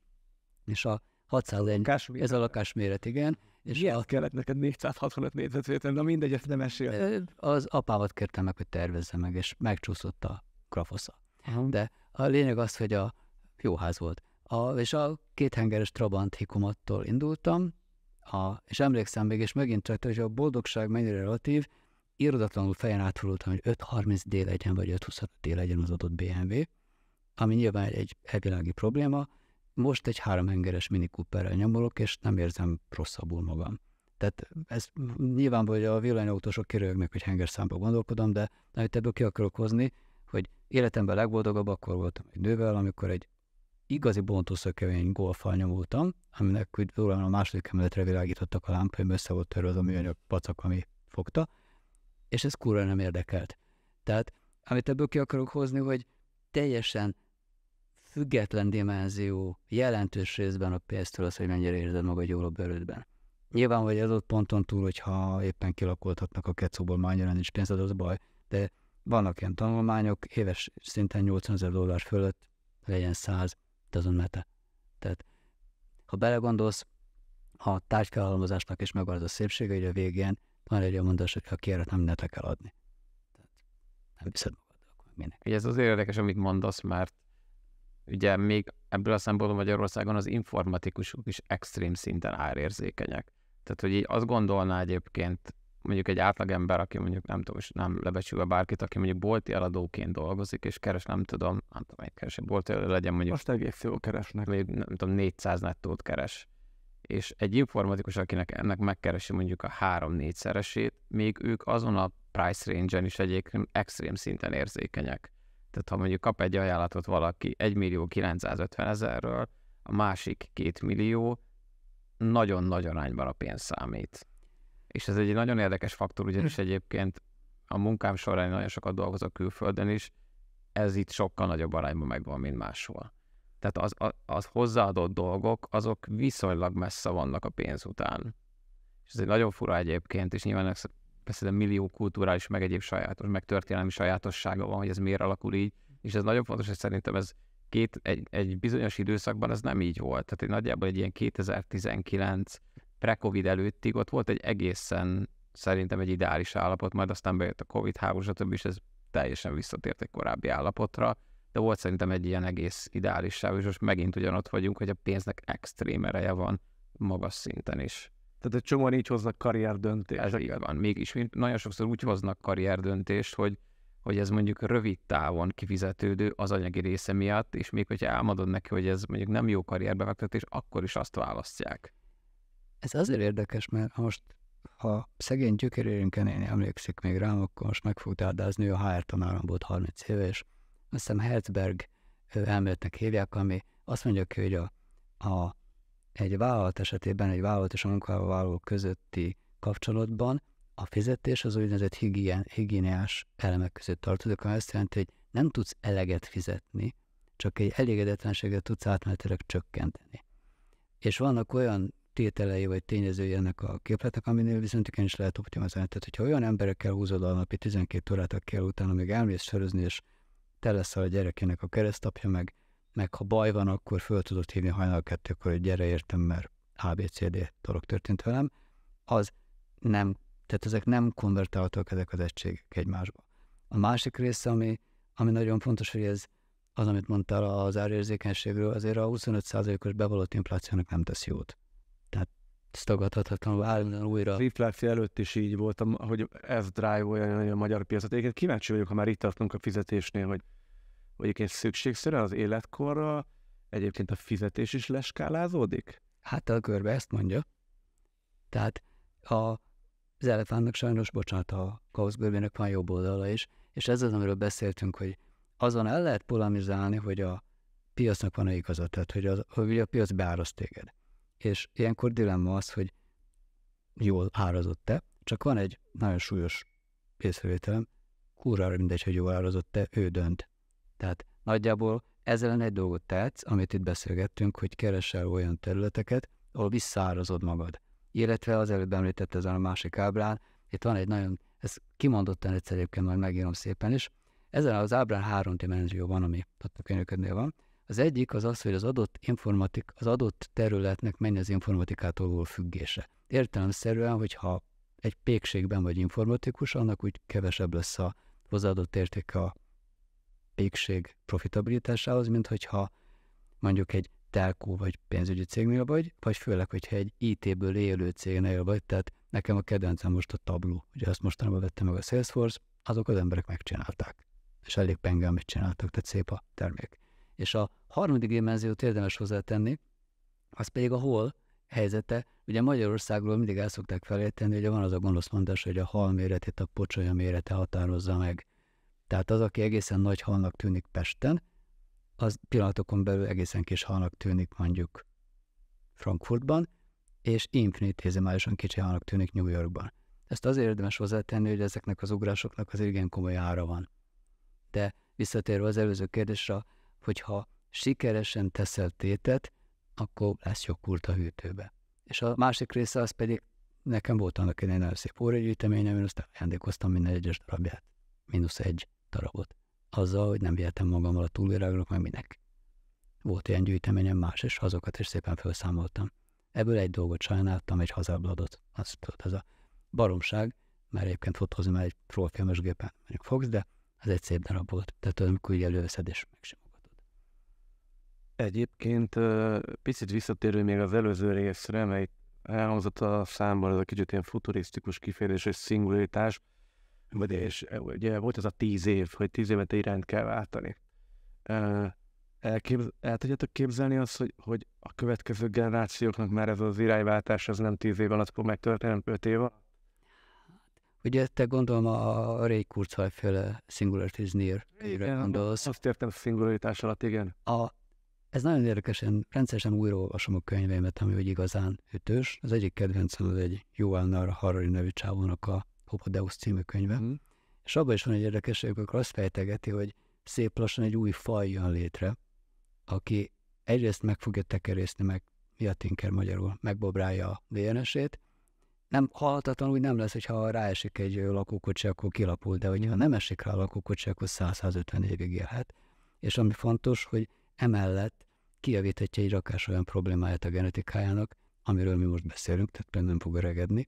és a 601, ez a méret, igen. És Miért a... kellett neked 465 négyzetméter? Na mindegy, ezt nem esél. Eh, az apámat kértem meg, hogy tervezze meg, és megcsúszott a grafosza. De a lényeg az, hogy a jó ház volt. A, és a kéthengeres Trabant hikomattól indultam, a, és emlékszem még, és megint csak, hogy a boldogság mennyire relatív, irodatlanul fejen átfordultam, hogy 5.30 dél legyen, vagy 5.25 dél legyen az adott BMW, ami nyilván egy, egy elvilági probléma. Most egy háromhengeres Mini Cooperrel nyomolok, és nem érzem rosszabbul magam. Tehát ez nyilván, hogy a villanyautósok kirőgnek, hogy hengerszámba gondolkodom, de amit ebből ki akarok hozni, hogy életemben legboldogabb akkor voltam egy nővel, amikor egy igazi bontószökevény golfal nyomultam, aminek úgy a második emeletre világítottak a lámpaim, össze volt törve az a műanyag pacak, ami fogta, és ez kurva nem érdekelt. Tehát, amit ebből ki akarok hozni, hogy teljesen független dimenzió jelentős részben a pénztől az, hogy mennyire érzed magad jól a bőrödben. Nyilván, hogy ez ott ponton túl, hogyha éppen kilakoltatnak a kecóból, már annyira nincs pénzed, az baj, de vannak ilyen tanulmányok, éves szinten 80 ezer dollár fölött, legyen 100, de azon mete. Tehát, ha belegondolsz, a tárgyfelhalmozásnak is megvan az a szépsége, hogy a végén van egy olyan mondás, hogy ha kéret nem mindent le kell adni. Tehát nem viszed magad, akkor minek. Ugye ez az érdekes, amit mondasz, mert ugye még ebből a szempontból Magyarországon az informatikusok is extrém szinten árérzékenyek. Tehát, hogy így azt gondolná egyébként mondjuk egy átlagember, aki mondjuk nem tudom, és nem lebecsülve bárkit, aki mondjuk bolti eladóként dolgozik, és keres, nem tudom, nem tudom, egy keres, egy bolti legyen mondjuk. Most egész jól keresnek. Még, nem tudom, 400 nettót keres. És egy informatikus, akinek ennek megkeresi mondjuk a 3-4 szeresét, még ők azon a price range-en is egyébként extrém szinten érzékenyek. Tehát ha mondjuk kap egy ajánlatot valaki 1 millió 950 ezerről, a másik 2 millió, nagyon nagy arányban a pénz számít és ez egy nagyon érdekes faktor, ugyanis hm. egyébként a munkám során nagyon sokat dolgozok külföldön is, ez itt sokkal nagyobb arányban megvan, mint máshol. Tehát az, az, az hozzáadott dolgok, azok viszonylag messze vannak a pénz után. És ez egy nagyon fura egyébként, és nyilván persze de millió kulturális, meg egyéb sajátos, meg történelmi sajátossága van, hogy ez miért alakul így, és ez nagyon fontos, hogy szerintem ez két, egy, egy bizonyos időszakban ez nem így volt. Tehát egy nagyjából egy ilyen 2019 pre-Covid előttig ott volt egy egészen szerintem egy ideális állapot, majd aztán bejött a Covid-háború, stb. és ez teljesen visszatért egy korábbi állapotra, de volt szerintem egy ilyen egész ideális sáv, és most megint ugyanott vagyunk, hogy a pénznek extrém ereje van magas szinten is. Tehát egy csomó így hoznak karrierdöntést. Ez így van. Mégis nagyon sokszor úgy hoznak karrierdöntést, hogy, hogy ez mondjuk rövid távon kifizetődő az anyagi része miatt, és még hogyha elmondod neki, hogy ez mondjuk nem jó karrierbevektetés, akkor is azt választják. Ez azért érdekes, mert most, ha szegény gyökerérünke néni emlékszik még rám, akkor most meg fog tárdázni, a HR tanárom volt 30 éve, és azt hiszem Herzberg elméletnek hívják, ami azt mondja ki, hogy a, a, egy vállalat esetében, egy vállalat és a munkavállaló közötti kapcsolatban a fizetés az úgynevezett higién, higiéniás elemek között tartozik, ami azt jelenti, hogy nem tudsz eleget fizetni, csak egy elégedetlenséget tudsz átmenetileg csökkenteni. És vannak olyan tételei vagy tényezői ennek a képletek, aminél viszont igenis lehet optimizálni. Tehát, hogyha olyan emberekkel húzod a napi 12 órát, akikkel utána még elmész sörözni, és te leszel a gyerekének a keresztapja, meg, meg ha baj van, akkor föl tudod hívni hajnal kettőkor, hogy gyere értem, mert ABCD dolog történt velem, az nem, tehát ezek nem konvertálhatók ezek az egységek egymásba. A másik része, ami, ami nagyon fontos, hogy ez az, amit mondtál az árérzékenységről, azért a 25%-os bevallott inflációnak nem tesz jót ez tagadhatatlanul állandóan újra. A infláció előtt is így voltam, hogy ez drive olyan a magyar piacot. Én kíváncsi vagyok, ha már itt tartunk a fizetésnél, hogy egyébként szükségszerűen az életkorra egyébként a fizetés is leskálázódik? Hát a körbe ezt mondja. Tehát a, az elefántnak sajnos, bocsánat, a kauszbővének van jobb oldala is, és ez az, amiről beszéltünk, hogy azon el lehet polemizálni, hogy a piacnak van a igazat, tehát hogy, az, hogy a piac beáraszt téged. És ilyenkor dilemma az, hogy jól árazott-e, csak van egy nagyon súlyos észrevételem, kurvára mindegy, hogy jól árazott-e, ő dönt. Tehát nagyjából ezzel egy dolgot tetsz, amit itt beszélgettünk, hogy keresel olyan területeket, ahol visszárazod magad. Illetve az előbb említett ezen a másik ábrán, itt van egy nagyon, ez kimondottan egyszer egyébként majd megírom szépen is, ezen az ábrán három dimenzió van, ami a könyöködnél van. Az egyik az az, hogy az adott, informatik, az adott területnek mennyi az informatikától való függése. Értelemszerűen, hogyha egy pékségben vagy informatikus, annak úgy kevesebb lesz a hozzáadott értéke a pékség profitabilitásához, mint hogyha mondjuk egy telkó vagy pénzügyi cégnél vagy, vagy főleg, hogyha egy IT-ből élő cégnél vagy, tehát nekem a kedvencem most a tabló, ugye azt mostanában vette meg a Salesforce, azok az emberek megcsinálták, és elég pengel amit csináltak, tehát szép a termék. És a harmadik dimenziót érdemes hozzátenni, az pedig a hol helyzete. Ugye Magyarországról mindig el szokták felérteni, hogy van az a gonosz mondás, hogy a hal méretét a pocsolya mérete határozza meg. Tehát az, aki egészen nagy halnak tűnik Pesten, az pillanatokon belül egészen kis halnak tűnik mondjuk Frankfurtban, és infinitézimálisan kicsi halnak tűnik New Yorkban. Ezt azért érdemes hozzátenni, hogy ezeknek az ugrásoknak az igen komoly ára van. De visszatérve az előző kérdésre, hogyha sikeresen teszel tétet, akkor lesz jogkult a hűtőbe. És a másik része az pedig, nekem volt annak egy nagyon szép óragyűjteményem, én aztán ajándékoztam minden egyes darabját, mínusz egy darabot. Azzal, hogy nem vihetem magammal a túlvirágnak, mert minek. Volt ilyen gyűjteményem más, és azokat is szépen felszámoltam. Ebből egy dolgot sajnáltam, egy hazabladot. Azt tudod, ez a baromság, mert egyébként fotózom már egy trollfilmes gépen mondjuk fogsz, de ez egy szép darab volt. Tehát amikor így előveszed, és Egyébként picit visszatérő még az előző részre, mely elhangzott a számban, ez a kicsit ilyen futurisztikus kifejezés, és szingulitás, vagy és e, ugye volt ez a tíz év, hogy tíz évet irányt kell váltani. Elképz, el tudjátok képzelni azt, hogy, hogy a következő generációknak már ez az irányváltás ez nem tíz év alatt fog megtörténni, hanem öt év alatt? Ugye te gondolom a Ray Kurzweil féle Singularity is Near. Igen, gondolsz. azt értem szingularitás alatt, igen. A, ez nagyon érdekesen, rendszeresen újraolvasom a könyveimet, ami hogy igazán ütős. Az egyik kedvencem az egy Jóánnal Harari nevű csávónak a Hopodeus című könyve. Mm. És abban is van egy érdekes amikor azt fejtegeti, hogy szép lassan egy új faj jön létre, aki egyrészt meg fogja tekerészni, meg mi a tinker magyarul, megbobrálja a DNS-ét, nem halhatatlan úgy nem lesz, hogyha ráesik egy lakókocsi, akkor kilapul, de hogyha mhm. nem esik rá a lakókocsi, akkor 150 évig élhet. És ami fontos, hogy Emellett kijavíthatja egy rakás olyan problémáját a genetikájának, amiről mi most beszélünk, tehát például nem fog öregedni,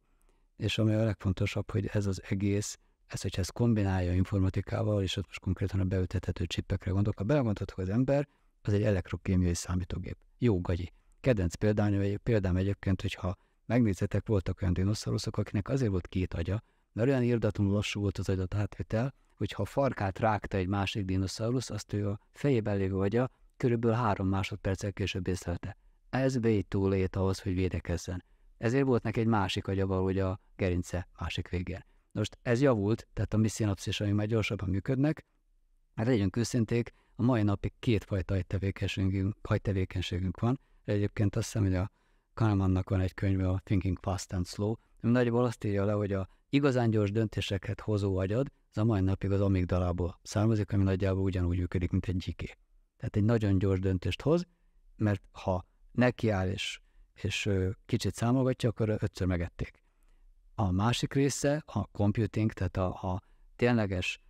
és ami a legfontosabb, hogy ez az egész, ez, hogyha ezt kombinálja informatikával, és ott most konkrétan a beültethető csippekre gondolok, ha belegondoltok az ember, az egy elektrokémiai számítógép. Jó gagyi. Kedvenc példányom, példám egyébként, hogyha megnézzetek, voltak olyan dinoszauruszok, akinek azért volt két agya, mert olyan írdatlanul lassú volt az agyat átvétel, hogy ha farkát rágta egy másik dinoszaurusz, azt ő a fejében lévő agya körülbelül három másodperccel később észlelte. Ez véd túl lét ahhoz, hogy védekezzen. Ezért volt neki egy másik agya valahogy a gerince másik végén. Most ez javult, tehát a mi szinapszisai már gyorsabban működnek, hát legyünk őszinték, a mai napig kétfajta agytevékenységünk, agytevékenységünk van, egyébként azt hiszem, hogy a Kahnemannak van egy könyve, a Thinking Fast and Slow, ami nagyjából azt írja le, hogy a igazán gyors döntéseket hozó agyad, az a mai napig az amigdalából származik, ami nagyjából ugyanúgy működik, mint egy gyiké. Tehát egy nagyon gyors döntést hoz, mert ha nekiáll és, és kicsit számogatja, akkor ötször megették. A másik része, a computing, tehát a, a tényleges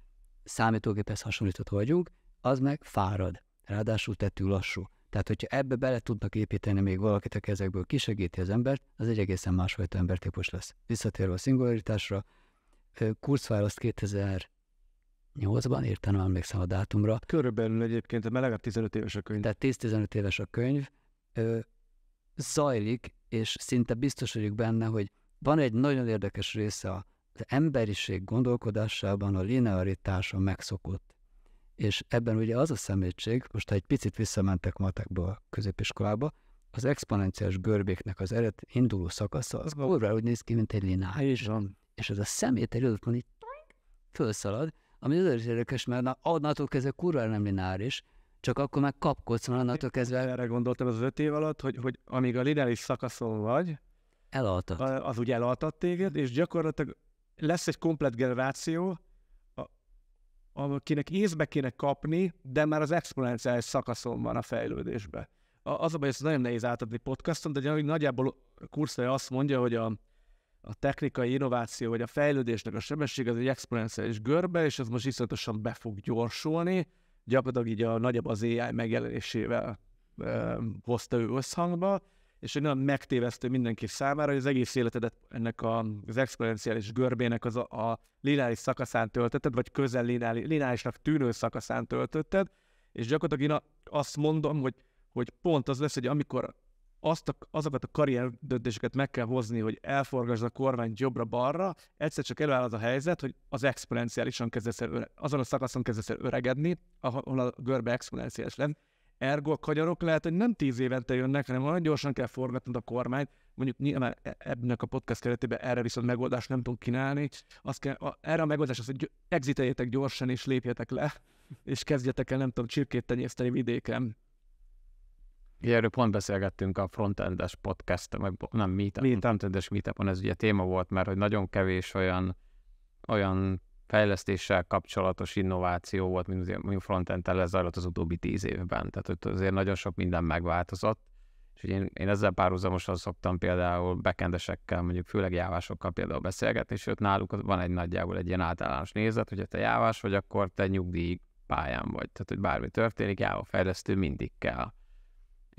számítógéphez hasonlított vagyunk, az meg fárad, ráadásul tettű lassú. Tehát, hogyha ebbe bele tudnak építeni még valakit, a ezekből kisegíti az embert, az egy egészen másfajta embertípus lesz. Visszatérve a szingularitásra, kurzfájl azt 2000 2008-ban, írtam, nem emlékszem a dátumra. Körülbelül egyébként, mert legalább 15 éves a könyv. Tehát 10-15 éves a könyv. Ö, zajlik, és szinte biztos vagyok benne, hogy van egy nagyon érdekes része az emberiség gondolkodásában a linearitása megszokott. És ebben ugye az a szemétség, most ha egy picit visszamentek matekba a középiskolába, az exponenciális görbéknek az eredet induló szakasza, az kurva úgy néz ki, mint egy lineáris. És ez a szemét egy időt így fölszalad, ami azért érdekes, mert onnantól kezdve kurva nem lineáris, csak akkor meg kapkodsz, mert onnantól kezdve... Erre gondoltam az öt év alatt, hogy, hogy amíg a lineáris szakaszon vagy, elaltat. az úgy elaltat téged, és gyakorlatilag lesz egy komplet generáció, akinek észbe kéne kapni, de már az exponenciális szakaszon van a fejlődésben. Az a baj, hogy ezt nagyon nehéz átadni podcaston, de nagyjából Kurszai azt mondja, hogy a, a technikai innováció, vagy a fejlődésnek a sebesség az egy exponenciális görbe, és ez most iszonyatosan be fog gyorsulni, gyakorlatilag így a nagyobb az AI megjelenésével ö, hozta ő összhangba, és egy nagyon megtévesztő mindenki számára, hogy az egész életedet ennek a, az exponenciális görbének az a, a lineáris szakaszán töltötted, vagy közel lineári, lineárisnak tűnő szakaszán töltötted, és gyakorlatilag én azt mondom, hogy, hogy pont az lesz, hogy amikor azt a, azokat a karrier döntéseket meg kell hozni, hogy elforgasd a kormányt jobbra-balra, egyszer csak előáll az a helyzet, hogy az exponenciálisan kezdesz el azon a szakaszon kezdesz el öregedni, ahol a görbe exponenciális lenne. Ergo a kagyarok lehet, hogy nem tíz évente jönnek, hanem nagyon gyorsan kell forgatnod a kormányt, mondjuk nyilván e, e, ebben a podcast keretében erre viszont megoldást nem tudunk kínálni, azt kell, a, erre a megoldás az, hogy exiteljetek gyorsan és lépjetek le, és kezdjetek el, nem tudom, csirkét tenyészteni vidéken, erről pont beszélgettünk a frontendes podcast, meg nem meetup, meetup. frontendes meetupon ez ugye téma volt, mert hogy nagyon kevés olyan, olyan fejlesztéssel kapcsolatos innováció volt, mint, frontend frontendtel lezajlott az utóbbi tíz évben. Tehát hogy azért nagyon sok minden megváltozott, és én, én ezzel párhuzamosan szoktam például bekendesekkel, mondjuk főleg jávásokkal például beszélgetni, sőt náluk van egy nagyjából egy ilyen általános nézet, hogy ha te jávás vagy, akkor te nyugdíj pályán vagy. Tehát, hogy bármi történik, jáva fejlesztő mindig kell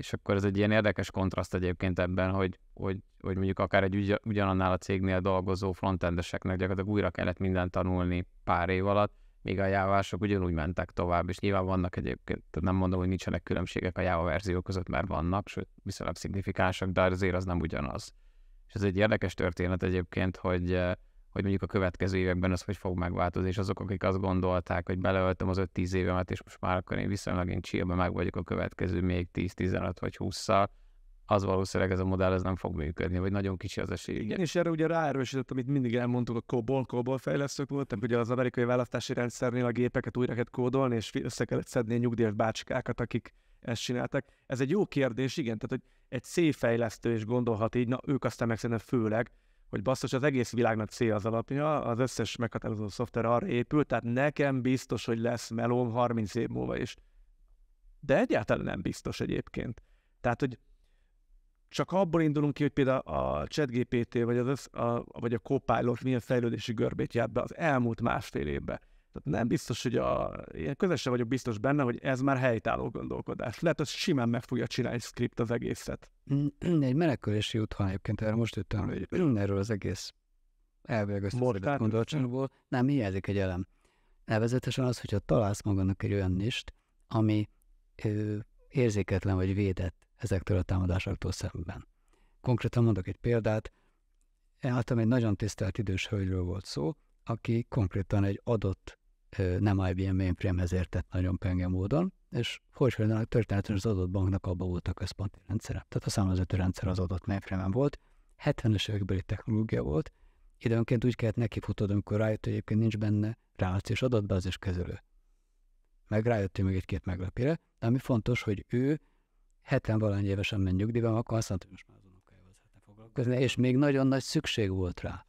és akkor ez egy ilyen érdekes kontraszt egyébként ebben, hogy, hogy, hogy mondjuk akár egy ugyanannál a cégnél dolgozó frontendeseknek gyakorlatilag újra kellett mindent tanulni pár év alatt, míg a jávások ugyanúgy mentek tovább, és nyilván vannak egyébként, nem mondom, hogy nincsenek különbségek a jáva verzió között, mert vannak, sőt, viszonylag szignifikánsak, de azért az nem ugyanaz. És ez egy érdekes történet egyébként, hogy eh, hogy mondjuk a következő években az hogy fog megváltozni, és azok, akik azt gondolták, hogy beleöltem az 5-10 évemet, és most már akkor én viszonylag én csillben meg vagyok a következő még 10-15 vagy 20-szal, az valószínűleg ez a modell ez nem fog működni, vagy nagyon kicsi az esély. Igen, és erre ugye ráerősített, amit mindig elmondtuk, a kóból, kóból fejlesztők voltak, ugye az amerikai választási rendszernél a gépeket újra kellett kódolni, és össze kellett szedni a nyugdíjas bácskákat, akik ezt csináltak. Ez egy jó kérdés, igen, tehát hogy egy szép fejlesztő is gondolhat így, na ők aztán meg főleg, hogy basszus, az egész világnak cél az alapja, az összes meghatározó szoftver arra épül, tehát nekem biztos, hogy lesz melóm 30 év múlva is. De egyáltalán nem biztos egyébként. Tehát, hogy csak abból indulunk ki, hogy például a ChatGPT vagy, az, a, vagy a Copilot milyen fejlődési görbét járt be az elmúlt másfél évben. Tehát nem biztos, hogy a, én közösen vagyok biztos benne, hogy ez már helytálló gondolkodás. Lehet, hogy simán meg fogja csinálni script az egészet. Mm, egy menekülési útvon egyébként erre most jöttem, hogy erről az egész elvileg összeszedett gondolatcsomagból. Nem, hiányzik egy elem. Nevezetesen az, hogyha találsz magadnak egy olyan nist, ami ö, érzéketlen vagy védett ezektől a támadásoktól szemben. Konkrétan mondok egy példát, általam egy nagyon tisztelt idős hölgyről volt szó, aki konkrétan egy adott nem IBM mainframe-hez értett nagyon penge módon, és a történetesen az adott banknak abba volt a központi rendszere. Tehát a számlázatú rendszer az adott mainframe volt, 70-es évekbeli technológia volt, időnként úgy kellett nekifutod, amikor rájött, hogy egyébként nincs benne az is kezelő. Meg rájött még egy-két meglepére, de ami fontos, hogy ő 70 valány évesen ment nyugdíjba, akkor azt mondta, hogy most már az unokájával hát foglalkozni, és még nagyon nagy szükség volt rá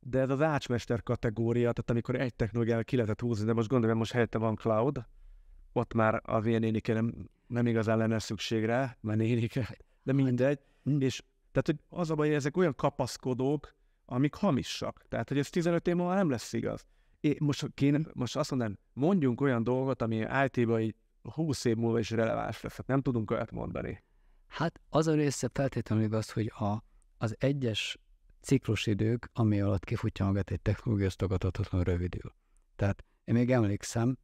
de ez az ácsmester kategória, tehát amikor egy technológiával ki lehetett húzni, de most gondolom, most helyette van cloud, ott már a VNN-ike nem, nem igazán lenne szükségre, mert nénike, de hát, mindegy. Mm. És tehát, hogy az a baj, hogy ezek olyan kapaszkodók, amik hamisak. Tehát, hogy ez 15 év múlva nem lesz igaz. É, most, kéne, most azt mondanám, mondjunk olyan dolgot, ami IT-ban 20 év múlva is releváns lesz. Hát nem tudunk olyat mondani. Hát az a része feltétlenül az, hogy a, az egyes ciklusidők, ami alatt kifutja magát egy technológia, az tagadhatatlan rövidül. Tehát én még emlékszem,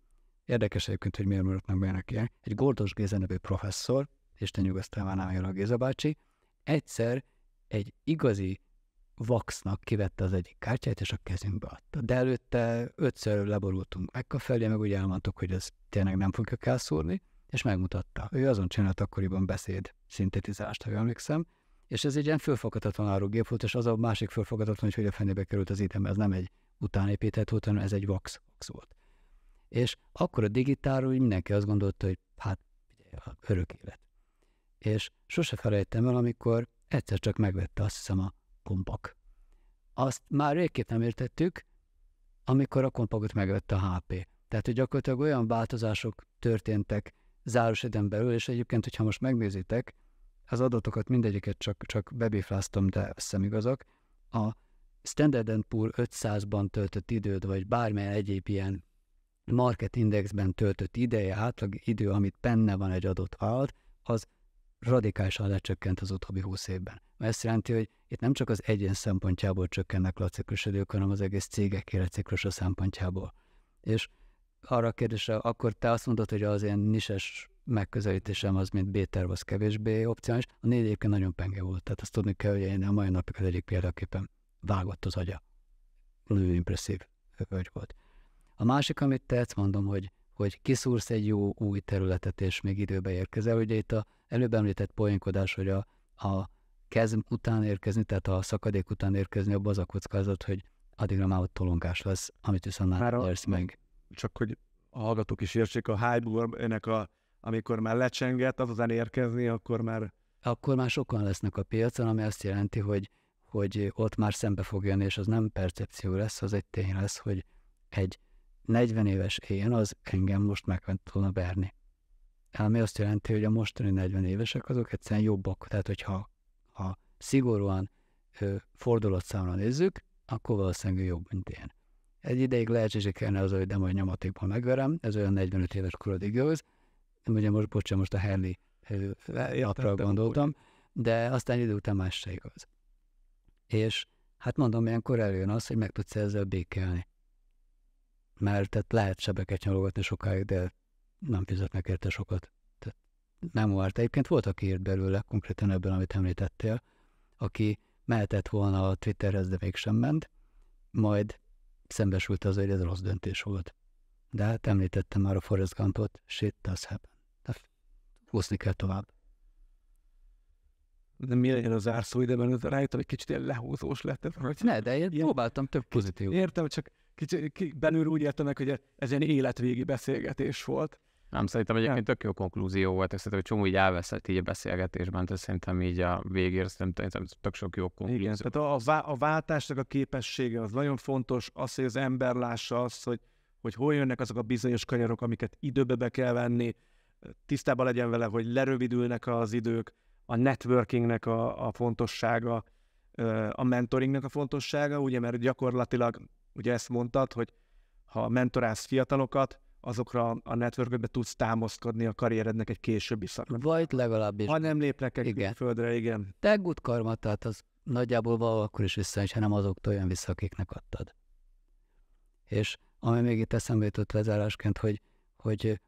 érdekes egyébként, hogy miért maradnak bennük ilyen, egy Gordos Géza nevű professzor, és te nyugasztál már nem a Géza bácsi, egyszer egy igazi vaxnak kivette az egyik kártyát, és a kezünkbe adta. De előtte ötször leborultunk meg a felé, meg úgy elmondtuk, hogy ez tényleg nem kell szúrni, és megmutatta. Ő azon csinált akkoriban beszéd szintetizálást, ha jól emlékszem, és ez egy ilyen fölfoghatatlan árugép volt, és az a másik fölfoghatatlan, hogy a fenébe került az item, ez nem egy utánépített volt, hanem ez egy vax, vax volt. És akkor a digitáról mindenki azt gondolta, hogy hát örök élet. És sose felejtem el, amikor egyszer csak megvette azt hiszem a kompak. Azt már végképp nem értettük, amikor a kompakot megvette a HP. Tehát, hogy gyakorlatilag olyan változások történtek záros belül, és egyébként, hogyha most megnézitek, az adatokat mindegyiket csak, csak bebifláztam, de szemigazak. A Standard Poor 500-ban töltött időd, vagy bármely egyéb ilyen market indexben töltött ideje, átlag idő, amit benne van egy adott állat, az radikálisan lecsökkent az utóbbi 20 évben. Mert ezt jelenti, hogy itt nem csak az egyén szempontjából csökkennek a ciklusodők, hanem az egész cégek életciklusa szempontjából. És arra a kérdésre, akkor te azt mondod, hogy az ilyen nises megközelítésem az, mint B-terv, az kevésbé opciális. A négy egyébként nagyon penge volt, tehát azt tudni kell, hogy én a mai napig az egyik példaképpen vágott az agya. Nagyon impresszív hölgy volt. A másik, amit tetsz, mondom, hogy, hogy kiszúrsz egy jó új területet, és még időbe érkezel. Ugye itt a előbb említett poénkodás, hogy a, a kezm után érkezni, tehát a szakadék után érkezni, abban az a kockázat, hogy addigra már ott tolongás lesz, amit viszont már, már a, meg. Csak hogy a hallgatók is értsék, a háború ennek a amikor már lecsenget, azután érkezni, akkor már... Akkor már sokan lesznek a piacon, ami azt jelenti, hogy, hogy ott már szembe fog jönni, és az nem percepció lesz, az egy tény lesz, hogy egy 40 éves én az engem most meg volna berni. Ami azt jelenti, hogy a mostani 40 évesek azok egyszerűen jobbak. Tehát, hogyha ha szigorúan fordulatszámra nézzük, akkor valószínűleg jobb, mint én. Egy ideig lehetséges kellene az, hogy de majd nyomatékban megverem, ez olyan 45 éves korodig jöz, ugye most, bocsánat, most a Henley apra gondoltam, úgy. de aztán idő után más se igaz. És hát mondom, ilyenkor előjön az, hogy meg tudsz ezzel békelni. Mert tehát lehet sebeket nyalogatni sokáig, de nem fizetnek érte sokat. Tehát nem volt. Egyébként volt, aki írt belőle, konkrétan ebben, amit említettél, aki mehetett volna a Twitterhez, de mégsem ment, majd szembesült az, hogy ez rossz döntés volt. De hát említettem már a Forrest Gumpot, shit does happen hozni kell tovább. De mi legyen az árszó ide, mert rájöttem, hogy kicsit ilyen lehúzós lett. Hogy ne, de én ilyen... próbáltam több pozitív. Értem, csak kicsit belül úgy értem meg, hogy ez ilyen életvégi beszélgetés volt. Nem, szerintem egyébként tök jó konklúzió volt, és szerintem, hogy csomó így elveszett így a beszélgetésben, tehát szerintem így a végére szerintem, tök sok jó konklúzió. Igen, tehát a, a, vá- a váltásnak a képessége az nagyon fontos, az, hogy az ember lássa azt, hogy, hogy hol jönnek azok a bizonyos kanyarok, amiket időbe be kell venni, tisztában legyen vele, hogy lerövidülnek az idők, a networkingnek a, a fontossága, a mentoringnek a fontossága, ugye, mert gyakorlatilag, ugye ezt mondtad, hogy ha mentorálsz fiatalokat, azokra a networkbe tudsz támaszkodni a karrierednek egy későbbi szakban. Vagy legalábbis. Ha nem lépnek egy igen. földre, igen. Te good karma, tehát az nagyjából való, akkor is vissza, és ha nem azoktól jön vissza, akiknek adtad. És ami még itt eszembe jutott lezárásként, hogy, hogy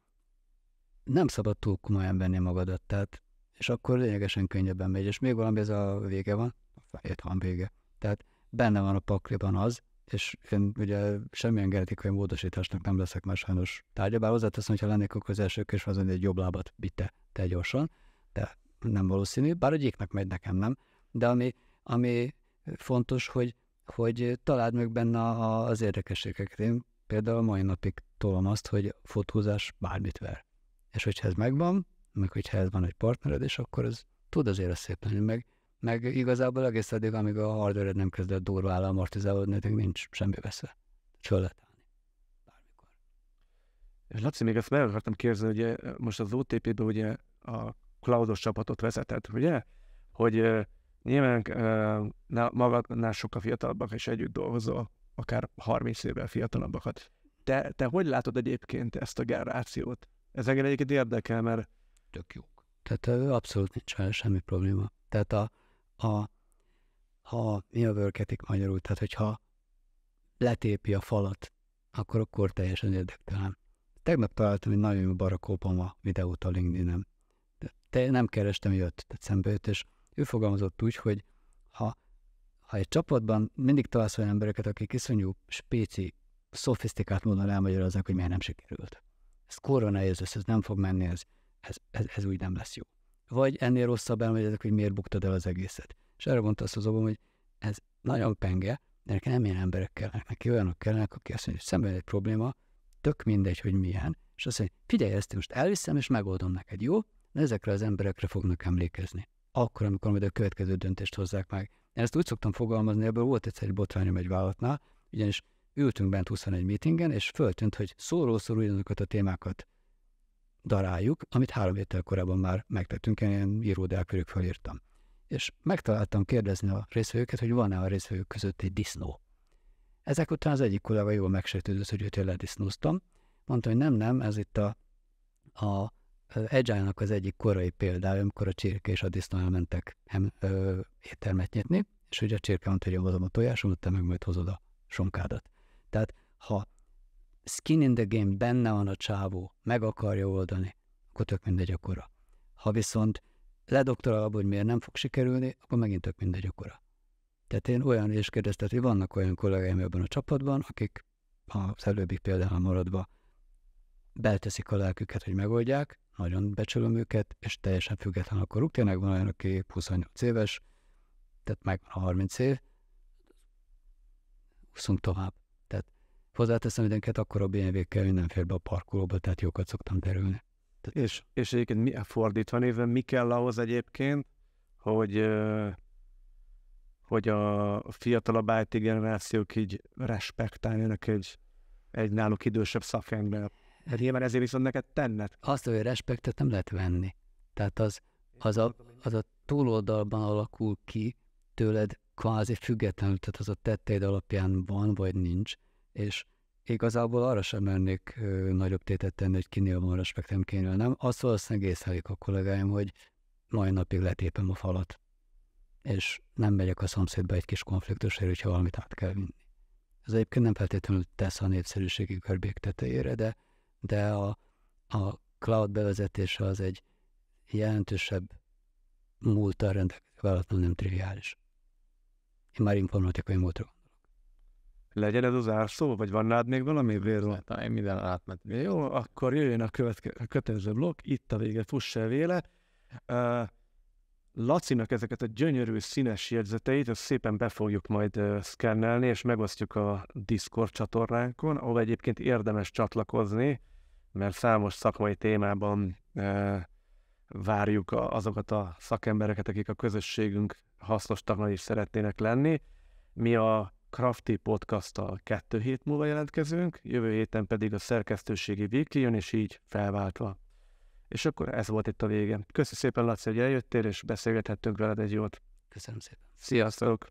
nem szabad túl komolyan venni magadat, tehát, és akkor lényegesen könnyebben megy, és még valami ez a vége van, a van vége. Tehát benne van a pakliban az, és én ugye semmilyen genetikai módosításnak nem leszek már sajnos tárgya, bár hozzáteszem, hogyha lennék, akkor az első kés azon egy jobb lábat bitte, te gyorsan, de nem valószínű, bár a gyéknek megy nekem, nem? De ami, ami fontos, hogy, hogy találd meg benne az érdekességeket. Én például a mai napig tolom azt, hogy fotózás bármit ver. És hogyha ez megvan, meg hogyha ez van egy partnered, és akkor ez tud azért szép lenni, meg, meg igazából egész addig, amíg a hardware nem kezdett durvára amortizálódni, addig nincs semmi veszve. Föl lehet állni. Bármikor. És Laci, még ezt meg akartam kérdezni, hogy most az OTP-ben ugye a cloudos csapatot vezetett, ugye? Hogy nyilván na, magadnál sokkal fiatalabbak és együtt dolgozol, akár 30 évvel fiatalabbakat. Te, te hogy látod egyébként ezt a generációt? Ez engem egyébként érdekel, mert tök jók. Tehát ő abszolút nincs semmi probléma. Tehát a, a, ha mi a worketik magyarul, tehát hogyha letépi a falat, akkor akkor teljesen érdektelen. Tegnap találtam egy nagyon jó Barack Obama videót a linkedin Te nem kerestem, jött, tehát szembe jött, és ő fogalmazott úgy, hogy ha, ha egy csapatban mindig találsz olyan embereket, akik iszonyú spéci, szofisztikált módon elmagyarázzák, hogy miért nem sikerült ez nehéz lesz, ez nem fog menni, ez, ez, ez, ez úgy nem lesz jó. Vagy ennél rosszabb elmegyedek, hogy miért buktad el az egészet. És erre mondta azt az obom, hogy ez nagyon penge, de nekem nem ilyen emberek kellnek, neki olyanok kellnek, aki azt mondja, hogy szemben egy probléma, tök mindegy, hogy milyen, és azt mondja, figyelj, ezt most elviszem, és megoldom neked, jó? De ezekre az emberekre fognak emlékezni. Akkor, amikor majd a következő döntést hozzák meg. Én ezt úgy szoktam fogalmazni, ebből volt egyszer egy botrányom egy vállalatnál, ugyanis ültünk bent 21 meetingen, és föltűnt, hogy szóról szól ugyanazokat a témákat daráljuk, amit három héttel korábban már megtettünk, én ilyen íródelkörök felírtam. És megtaláltam kérdezni a részvevőket, hogy van-e a részvevők között egy disznó. Ezek után az egyik kollega jól megsértődött, hogy őt én ledisznóztam. Mondta, hogy nem, nem, ez itt a, a agile az egyik korai példája, amikor a csirke és a disznó elmentek hem, ö, éttermet nyitni, és ugye a csirke mondta, hogy hozom a tojásomat, te meg majd hozod a sonkádat. Tehát ha skin in the game benne van a csávó, meg akarja oldani, akkor tök mindegy akkora. Ha viszont ledoktor alap, hogy miért nem fog sikerülni, akkor megint tök mindegy akkora. Tehát én olyan is kérdeztet, hogy vannak olyan kollégáim ebben a csapatban, akik az előbbi példánál maradva belteszik a lelküket, hogy megoldják, nagyon becsülöm őket, és teljesen független akkor Tényleg van olyan, aki 28 éves, tehát megvan a 30 év, úszunk tovább. Hozzáteszem, hogy enket, akkor a BMW-kkel nem fér be a parkolóba, tehát jókat szoktam terülni. Tehát... És, és egyébként mi, fordítva nézve, mi kell ahhoz egyébként, hogy hogy a fiatalabb IT generációk így respektáljanak egy, egy náluk idősebb szakember. Hát nyilván ezért viszont neked tenned. Azt, hogy respektet nem lehet venni. Tehát az, az, a, az a túloldalban alakul ki tőled kvázi függetlenül, tehát az a tetteid alapján van vagy nincs, és igazából arra sem mennék ö, nagyobb tétet tenni, hogy kinél van a spektrum, kinél nem. Azt valószínűleg észlelik a kollégáim, hogy mai napig letépem a falat, és nem megyek a szomszédba egy kis konfliktusért, hogyha valamit át kell vinni. Ez egyébként nem feltétlenül tesz a népszerűségi körbék tetejére, de, de a, a cloud bevezetése az egy jelentősebb múltal rendelkező vállalatnál nem triviális. Én már informatikai múltra legyen ez az árszó, vagy van nád még valami vérlap? Hát, én minden átment. Jó, akkor jöjjön a, követke, a kötelező blokk, itt a vége, fuss el véle. Uh, Lacinak ezeket a gyönyörű színes jegyzeteit, ezt szépen be fogjuk majd uh, szkennelni, és megosztjuk a Discord csatornánkon, ahol egyébként érdemes csatlakozni, mert számos szakmai témában uh, várjuk a, azokat a szakembereket, akik a közösségünk hasznos tagjai is szeretnének lenni. Mi a Crafty podcasttal kettő hét múlva jelentkezünk, jövő héten pedig a szerkesztőségi weekly jön, és így felváltva. És akkor ez volt itt a vége. Köszönöm szépen, Laci, hogy eljöttél, és beszélgethettünk veled egy jót. Köszönöm szépen. Sziasztok!